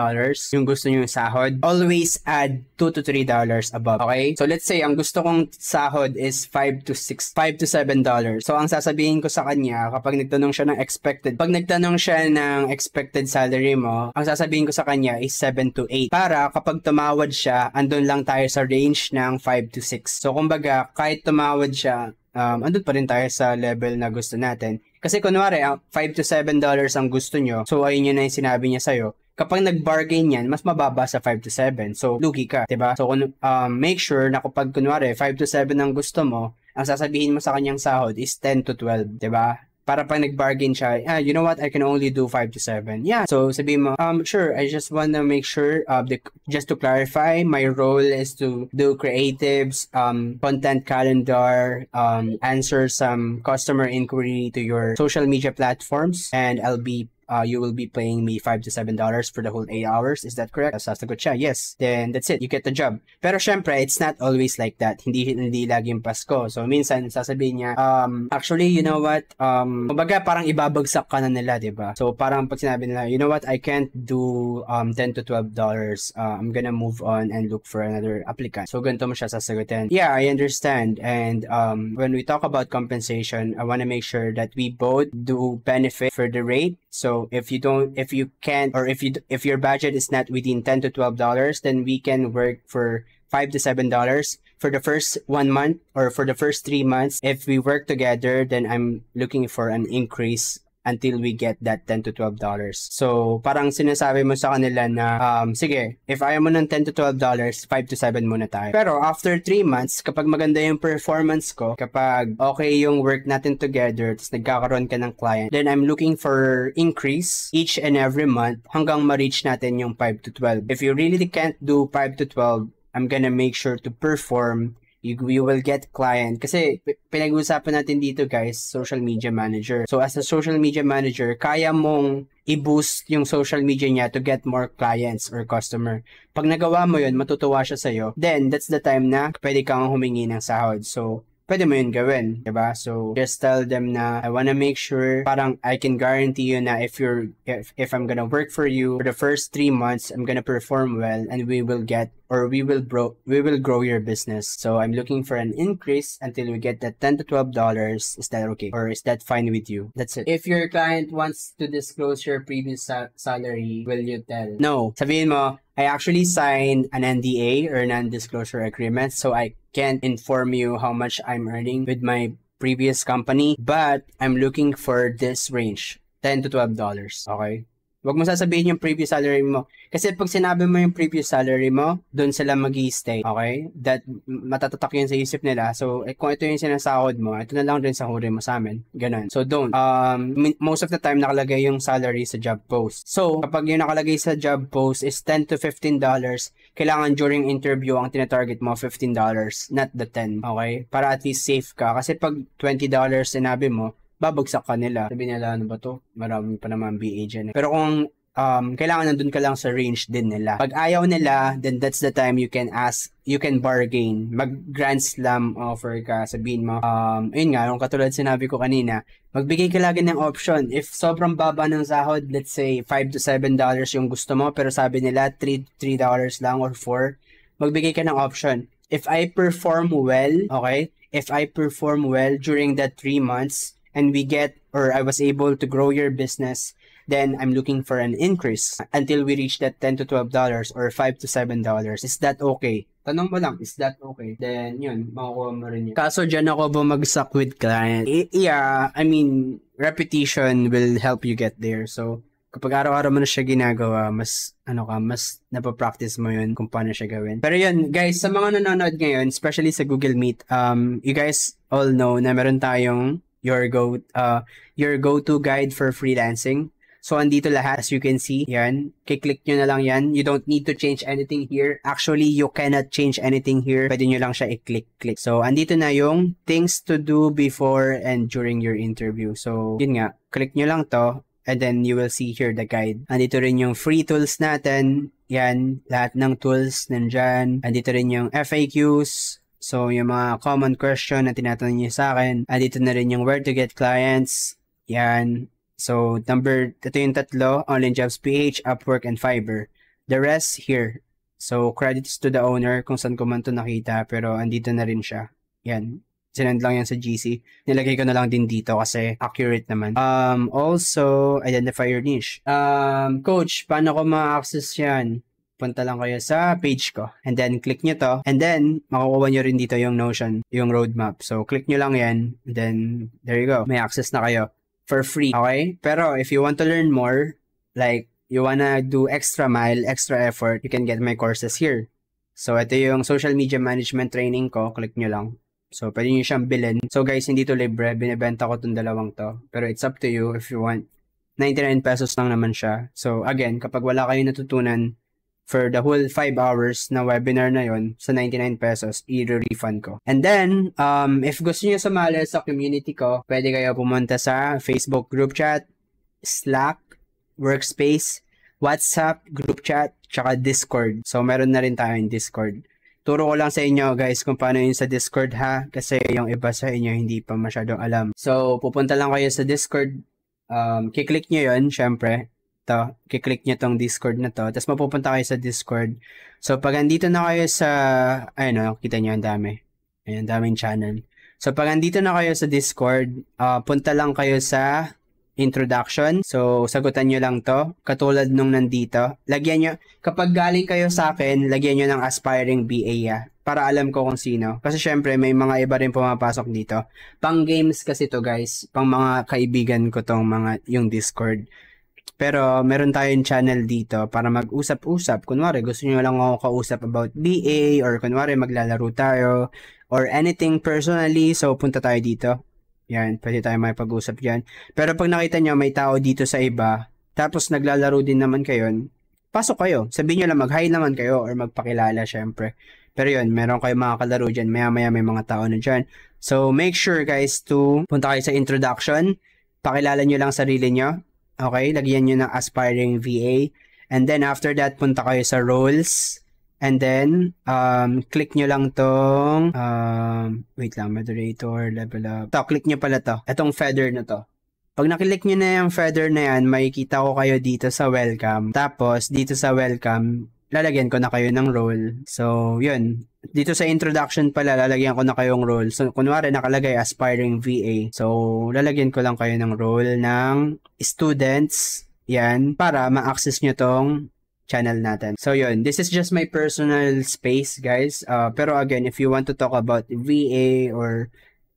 yung gusto nyo yung sahod, always add 2 to 3 dollars above. Okay? So let's say, ang gusto kong sahod is 5 to 6, 5 to 7 dollars. So ang sasabihin ko sa kanya, kapag nagtanong siya ng expected, pag nagtanong siya ng expected salary mo, ang sasabihin ko sa kanya is 7 to 8. Para kapag tumawad siya, andun lang tayo sa range ng 5 to 6. So kumbaga, kahit tumawad siya, um, andun pa rin tayo sa level na gusto natin. Kasi kunwari, 5 ah, to 7 dollars ang gusto nyo, so ayun yun na yung sinabi niya sa'yo kapag nag-bargain yan, mas mababa sa 5 to 7. So, lugi ka, 'di ba? So, um, make sure na kapag kunwari 5 to 7 ang gusto mo, ang sasabihin mo sa kanyang sahod is 10 to 12, 'di ba? Para pag nag-bargain siya, ah, you know what, I can only do 5 to 7. Yeah, so sabihin mo, um, sure, I just wanna make sure, uh, the, just to clarify, my role is to do creatives, um, content calendar, um, answer some customer inquiry to your social media platforms, and I'll be uh, you will be paying me five to seven dollars for the whole eight hours. Is that correct? Sasagot siya, yes. Then that's it. You get the job. Pero syempre, it's not always like that. Hindi hindi laging Pasko. So minsan sasabihin niya, um, actually, you know what? Um, kumbaga parang ibabagsak ka na nila, 'di ba? So parang pag sinabi nila, you know what? I can't do um 10 to 12 dollars. Uh, I'm gonna move on and look for another applicant. So ganito mo siya sasagutin. Yeah, I understand. And um, when we talk about compensation, I want to make sure that we both do benefit for the rate. So so if you don't, if you can't, or if you if your budget is not within ten to twelve dollars, then we can work for five to seven dollars for the first one month or for the first three months. If we work together, then I'm looking for an increase until we get that 10 to 12 dollars. So, parang sinasabi mo sa kanila na, um, sige, if ayaw mo ng 10 to 12 dollars, 5 to 7 muna tayo. Pero, after 3 months, kapag maganda yung performance ko, kapag okay yung work natin together, tapos nagkakaroon ka ng client, then I'm looking for increase each and every month hanggang ma-reach natin yung 5 to 12. If you really can't do 5 to 12, I'm gonna make sure to perform you, you will get client. Kasi pinag-uusapan natin dito guys, social media manager. So as a social media manager, kaya mong i-boost yung social media niya to get more clients or customer. Pag nagawa mo yun, matutuwa siya sa'yo. Then, that's the time na pwede kang humingi ng sahod. So, pwede mo yun gawin, ba So, just tell them na, I wanna make sure, parang I can guarantee you na if you're, if, if I'm gonna work for you for the first three months, I'm gonna perform well and we will get, or we will bro, we will grow your business. So, I'm looking for an increase until we get that 10 to 12 dollars. Is that okay? Or is that fine with you? That's it. If your client wants to disclose your previous sa- salary, will you tell? No. Sabihin mo, I actually signed an NDA or non-disclosure agreement, so I can't inform you how much I'm earning with my previous company, but I'm looking for this range, 10 to 12 dollars, okay? Huwag mo sasabihin yung previous salary mo. Kasi pag sinabi mo yung previous salary mo, doon sila mag stay Okay? That matatatak yun sa isip nila. So, eh, kung ito yung sinasahod mo, ito na lang din sa sahuri mo sa amin. Ganun. So, don't. Um, most of the time, nakalagay yung salary sa job post. So, kapag yung nakalagay sa job post is 10 to 15 dollars, kailangan during interview ang tinatarget mo, 15 dollars, not the 10. Okay? Para at least safe ka. Kasi pag 20 dollars sinabi mo, babagsak ka nila. Sabi nila, ano ba to? Marami pa naman BA dyan. Eh. Pero kung um, kailangan nandun ka lang sa range din nila. Pag ayaw nila, then that's the time you can ask, you can bargain. Mag-grand slam offer ka, sabihin mo, um, ayun nga, yung katulad sinabi ko kanina, magbigay ka lagi ng option. If sobrang baba ng sahod, let's say 5 to 7 dollars yung gusto mo, pero sabi nila 3, 3 dollars lang or 4, magbigay ka ng option. If I perform well, okay, if I perform well during that 3 months, and we get or I was able to grow your business, then I'm looking for an increase until we reach that 10 to 12 dollars or 5 to 7 dollars. Is that okay? Tanong mo lang, is that okay? Then yun, makukuha mo rin yun. Kaso dyan ako bumagsak with client. I- yeah, I mean, repetition will help you get there. So, kapag araw-araw mo na siya ginagawa, mas, ano ka, mas napapractice mo yun kung paano siya gawin. Pero yun, guys, sa mga nanonood ngayon, especially sa Google Meet, um, you guys all know na meron tayong your go uh, your go-to guide for freelancing. So, andito lahat, as you can see, yan. Kiklik nyo na lang yan. You don't need to change anything here. Actually, you cannot change anything here. Pwede nyo lang siya i-click-click. So, andito na yung things to do before and during your interview. So, yun nga. Click nyo lang to and then you will see here the guide. Andito rin yung free tools natin. Yan, lahat ng tools nandyan. Andito rin yung FAQs, So, yung mga common question na tinatanong niyo sa akin, ah, dito na rin yung where to get clients. Yan. So, number, ito yung tatlo, online jobs PH, Upwork, and Fiverr. The rest here. So, credits to the owner kung saan ko man to nakita, pero andito na rin siya. Yan sinend lang yan sa GC. Nilagay ko na lang din dito kasi accurate naman. Um, also, identify your niche. Um, coach, paano ko ma-access yan? punta lang kayo sa page ko. And then, click nyo to. And then, makukuha nyo rin dito yung Notion, yung roadmap. So, click nyo lang yan. And then, there you go. May access na kayo for free. Okay? Pero, if you want to learn more, like, you wanna do extra mile, extra effort, you can get my courses here. So, ito yung social media management training ko. Click nyo lang. So, pwede nyo siyang bilhin. So, guys, hindi to libre. Binibenta ko tong dalawang to. Pero it's up to you if you want. 99 pesos lang naman siya. So, again, kapag wala kayo natutunan, for the whole 5 hours na webinar na yon sa 99 pesos, i-refund ko. And then, um, if gusto niyo sumali sa community ko, pwede kayo pumunta sa Facebook group chat, Slack, Workspace, WhatsApp, group chat, tsaka Discord. So, meron na rin tayong Discord. Turo ko lang sa inyo guys kung paano yun sa Discord ha kasi yung iba sa inyo hindi pa masyadong alam. So pupunta lang kayo sa Discord, um, kiklik nyo yun syempre to, kiklik nyo tong Discord na to, tapos mapupunta kayo sa Discord. So, pag andito na kayo sa, ayun o, oh, kita nyo, ang dami. Ayun, ang daming channel. So, pag andito na kayo sa Discord, uh, punta lang kayo sa introduction. So, sagutan nyo lang to. Katulad nung nandito. Lagyan nyo, kapag galing kayo sa akin, lagyan nyo ng aspiring BA ya. Ah, para alam ko kung sino. Kasi syempre, may mga iba rin pumapasok dito. Pang games kasi to guys. Pang mga kaibigan ko tong mga, yung Discord. Pero meron tayong channel dito para mag-usap-usap. Kunwari, gusto nyo lang ako kausap about BA or kunwari maglalaro tayo or anything personally. So, punta tayo dito. Yan, pwede tayo may pag-usap dyan. Pero pag nakita nyo may tao dito sa iba, tapos naglalaro din naman kayo, pasok kayo. Sabihin nyo lang mag-hi naman kayo or magpakilala syempre. Pero yun, meron kayong mga kalaro dyan. Maya-maya may mga tao na dyan. So, make sure guys to punta kayo sa introduction. Pakilala nyo lang sarili nyo Okay, lagyan nyo ng aspiring VA. And then after that, punta kayo sa roles. And then, um, click nyo lang tong, um, wait lang, moderator, level up. Ito, click nyo pala to. Itong feather na to. Pag nakiklik nyo na yung feather na yan, makikita ko kayo dito sa welcome. Tapos, dito sa welcome, lalagyan ko na kayo ng role. So, yun. Dito sa introduction pala, lalagyan ko na kayong role. So, kunwari nakalagay aspiring VA. So, lalagyan ko lang kayo ng role ng students. Yan, para ma-access nyo tong channel natin. So yun, this is just my personal space guys. Uh, pero again, if you want to talk about VA or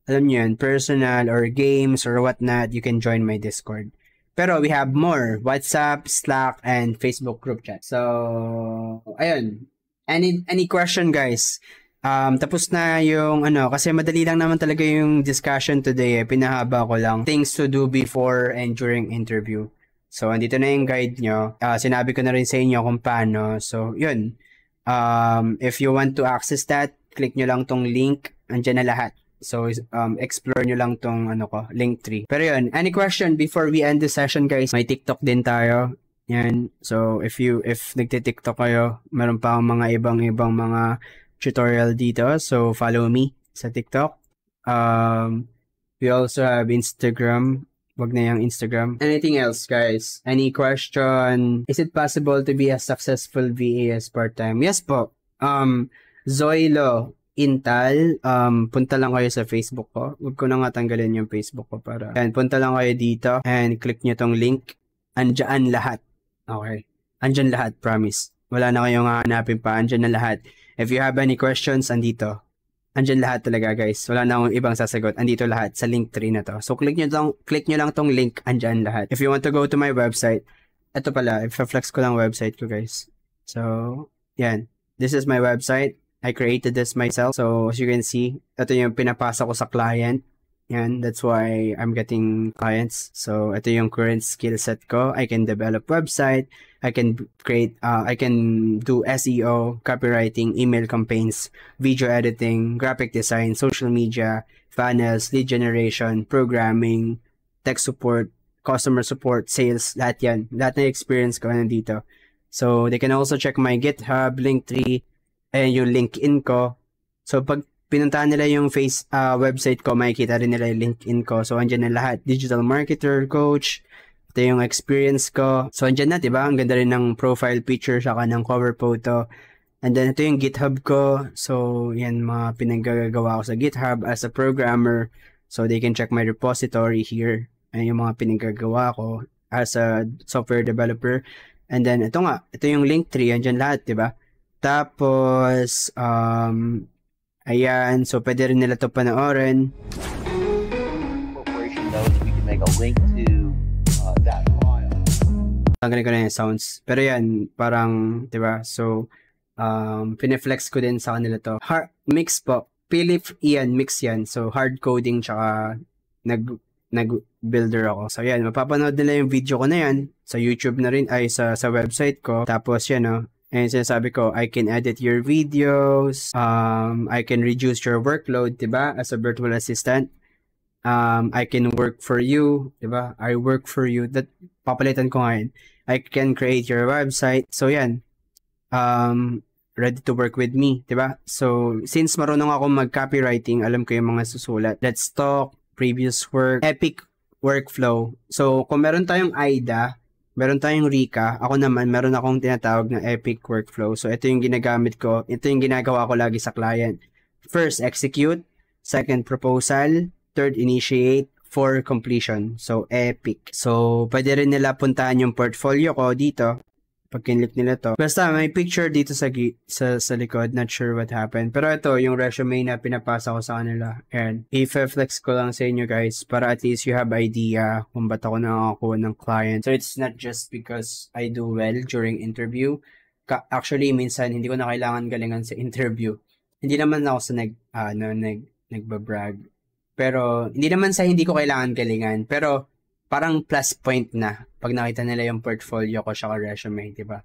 alam nyo yun, personal or games or whatnot, you can join my Discord. Pero we have more. WhatsApp, Slack, and Facebook group chat. So, ayun. Any, any question, guys? Um, tapos na yung ano, kasi madali lang naman talaga yung discussion today. Eh. Pinahaba ko lang. Things to do before and during interview. So, andito na yung guide nyo. Uh, sinabi ko na rin sa inyo kung paano. So, yun. Um, if you want to access that, click nyo lang tong link. Andiyan na lahat. So, um, explore nyo lang tong ano ko, link tree. Pero yun, any question before we end the session, guys? May TikTok din tayo. Yan. So, if you, if nagtitiktok kayo, meron pa akong mga ibang-ibang mga tutorial dito. So, follow me sa TikTok. Um, we also have Instagram. Wag na yung Instagram. Anything else, guys? Any question? Is it possible to be a successful VA as part-time? Yes po. Um, Zoilo, Intal, um, punta lang kayo sa Facebook ko. Huwag ko na nga tanggalin yung Facebook ko para. And punta lang kayo dito and click nyo tong link. Andiyan lahat. Okay. Andiyan lahat, promise. Wala na kayong hahanapin pa. Andiyan na lahat. If you have any questions, andito. Andiyan lahat talaga, guys. Wala na akong ibang sasagot. Andito lahat sa link tree na to. So, click nyo, tong, click nyo lang tong link. Andiyan lahat. If you want to go to my website, ito pala, If i-flex ko lang website ko, guys. So, yan. This is my website I created this myself. So as you can see, ito yung pinapasa ko sa client. Yan, that's why I'm getting clients. So ito yung current skill set ko. I can develop website, I can create, uh, I can do SEO, copywriting, email campaigns, video editing, graphic design, social media, funnels, lead generation, programming, tech support, customer support, sales, lahat yan. Lahat na experience ko nandito. So, they can also check my GitHub, Linktree, ayun yung LinkedIn ko. So pag pinuntahan nila yung face uh, website ko, makikita rin nila yung LinkedIn ko. So andyan na lahat, digital marketer, coach, ito yung experience ko. So andyan na, 'di ba? Ang ganda rin ng profile picture saka ng cover photo. And then ito yung GitHub ko. So yan mga pinaggagawa ko sa GitHub as a programmer. So they can check my repository here. Ayan yung mga pinaggagawa ko as a software developer. And then ito nga, ito yung link tree, andyan lahat, 'di ba? Tapos, um, ayan, so pwede rin nila to panoorin. Tanggalin ko na yung sounds. Pero yan, parang, di ba? So, um, pineflex ko din sa kanila to. Hard, mix po. Philip Ian, mix yan. So, hard coding tsaka nag, nag-builder ako. So, yan, mapapanood nila yung video ko na yan sa YouTube na rin, ay sa, sa website ko. Tapos, yan, oh, And sinasabi ko, I can edit your videos, um, I can reduce your workload, di ba? As a virtual assistant, um, I can work for you, di ba? I work for you. That, papalitan ko ngayon. I can create your website. So, yan. Um, ready to work with me, di ba? So, since marunong ako mag-copywriting, alam ko yung mga susulat. Let's talk, previous work, epic workflow. So, kung meron tayong IDA, meron tayong Rika. Ako naman, meron akong tinatawag na epic workflow. So, ito yung ginagamit ko. Ito yung ginagawa ko lagi sa client. First, execute. Second, proposal. Third, initiate. Four, completion. So, epic. So, pwede rin nila puntahan yung portfolio ko dito pag kinlik nila to. Basta may picture dito sa, sa, sa likod, not sure what happened. Pero ito, yung resume na pinapasa ko sa kanila. And i-flex ko lang sa inyo guys para at least you have idea kung ba't ako nakakuha ng client. So it's not just because I do well during interview. Ka- actually, minsan hindi ko na kailangan galingan sa interview. Hindi naman ako sa nag, ano, uh, nag, nagbabrag. Pero, hindi naman sa hindi ko kailangan galingan. Pero, parang plus point na pag nakita nila yung portfolio ko sa resume, di ba?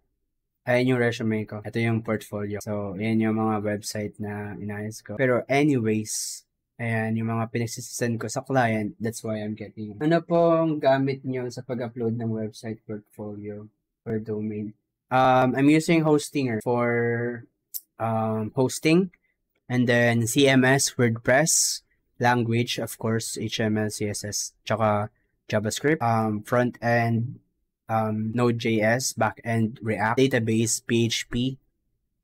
Ayan yung resume ko. Ito yung portfolio. So, ayan yung mga website na inayos ko. Pero anyways, ayan yung mga pinagsisend ko sa client. That's why I'm getting. Ano pong gamit nyo sa pag-upload ng website portfolio or domain? Um, I'm using Hostinger for um, hosting. And then CMS, WordPress, language, of course, HTML, CSS, tsaka JavaScript, um, front end, um, Node.js, back end, React, database, PHP.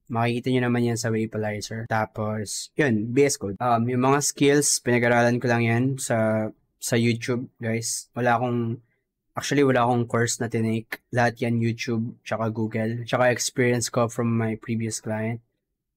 Makikita nyo naman yan sa Waypalizer. Tapos, yun, VS Code. Um, yung mga skills, pinag-aralan ko lang yan sa sa YouTube, guys. Wala akong, actually, wala akong course na tinake. Lahat yan YouTube, tsaka Google, tsaka experience ko from my previous client.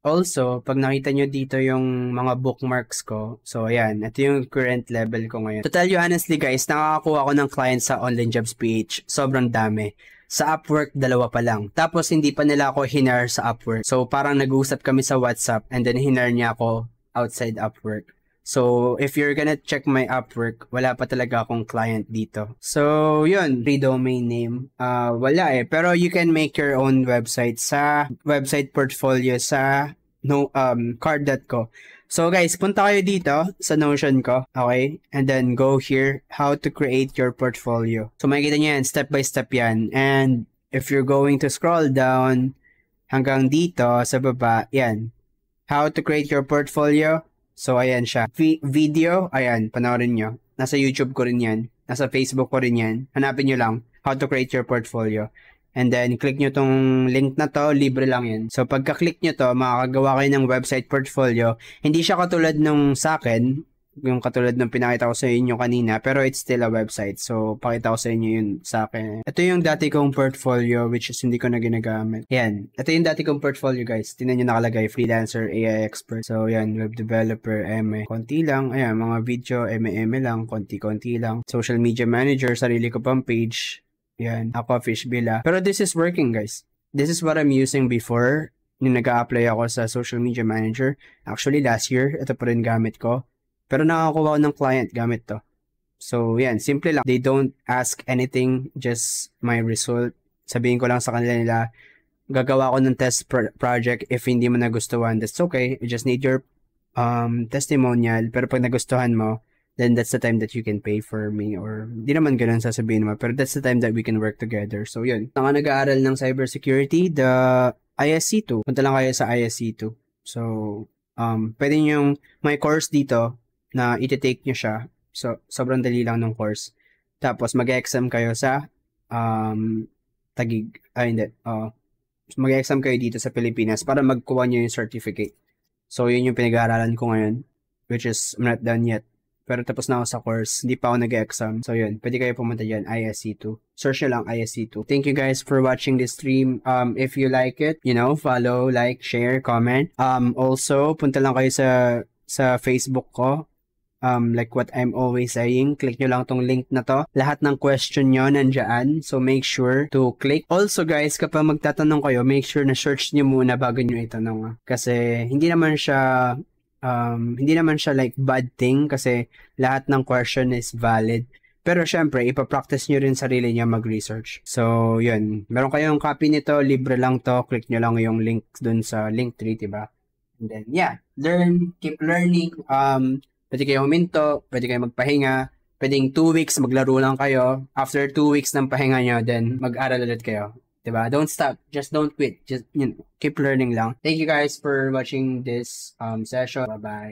Also, pag nakita nyo dito yung mga bookmarks ko, so ayan, ito yung current level ko ngayon. To tell you honestly guys, nakakakuha ako ng clients sa Online Jobs PH. Sobrang dami. Sa Upwork, dalawa pa lang. Tapos hindi pa nila ako hinar sa Upwork. So parang nag-uusap kami sa WhatsApp and then hinar niya ako outside Upwork. So, if you're gonna check my Upwork, wala pa talaga akong client dito. So, yun, free domain name. Uh, wala eh. Pero you can make your own website sa website portfolio sa no, um, card.co. So guys, punta kayo dito sa Notion ko, okay? And then go here, how to create your portfolio. So makikita nyo yan, step by step yan. And if you're going to scroll down hanggang dito sa baba, yan. How to create your portfolio, So, ayan siya. V- video, ayan, panoorin nyo. Nasa YouTube ko rin yan. Nasa Facebook ko rin yan. Hanapin nyo lang how to create your portfolio. And then, click nyo tong link na to, libre lang yan. So, pagka-click nyo to, makakagawa kayo ng website portfolio. Hindi siya katulad nung sa akin, yung katulad ng pinakita ko sa inyo kanina, pero it's still a website. So, pakita ko sa inyo yun sa akin. Ito yung dati kong portfolio, which is hindi ko na ginagamit. Yan. Ito yung dati kong portfolio, guys. Tinan nyo nakalagay, freelancer, AI expert. So, yan, web developer, ME. Konti lang. Ayan, mga video, ME-ME lang. Konti-konti lang. Social media manager, sarili ko pang page. Yan, ako, Fish Villa. Ah. Pero this is working, guys. This is what I'm using before nung nag apply ako sa social media manager. Actually, last year, ito pa rin gamit ko. Pero nakakuha ko ng client gamit to. So, yan. Simple lang. They don't ask anything, just my result. Sabihin ko lang sa kanila nila, gagawa ko ng test pro- project if hindi mo nagustuhan. That's okay. You just need your um, testimonial. Pero pag nagustuhan mo, then that's the time that you can pay for me or di naman ganun sasabihin mo pero that's the time that we can work together so yun mga nag-aaral ng cybersecurity the ISC2 punta lang kayo sa ISC2 so um pwede yung my course dito na iti-take nyo siya. So, sobrang dali lang ng course. Tapos, mag-exam kayo sa um, Tagig. Ah, hindi. Uh, oh, mag-exam kayo dito sa Pilipinas para magkuha nyo yung certificate. So, yun yung pinag-aaralan ko ngayon, which is I'm not done yet. Pero tapos na ako sa course, hindi pa ako nag-exam. So, yun. Pwede kayo pumunta dyan, ISC2. E Search nyo lang, ISC2. E Thank you guys for watching this stream. Um, if you like it, you know, follow, like, share, comment. Um, also, punta lang kayo sa sa Facebook ko, um, like what I'm always saying, click nyo lang tong link na to. Lahat ng question nyo nandyan. So, make sure to click. Also, guys, kapag magtatanong kayo, make sure na search nyo muna bago nyo itanong. Ah. Kasi, hindi naman siya um, hindi naman siya like bad thing kasi lahat ng question is valid. Pero syempre, ipapractice nyo rin sarili niya mag-research. So, yun. Meron kayong copy nito, libre lang to. Click nyo lang yung link dun sa link tree, diba? And then, yeah. Learn, keep learning. Um, Pwede kayo huminto, pwede kayo magpahinga, pwedeng 2 weeks maglaro lang kayo. After 2 weeks ng pahinga nyo, then mag-aral ulit kayo. 'di ba? Don't stop. Just don't quit. Just you know, keep learning lang. Thank you guys for watching this um session. Bye-bye.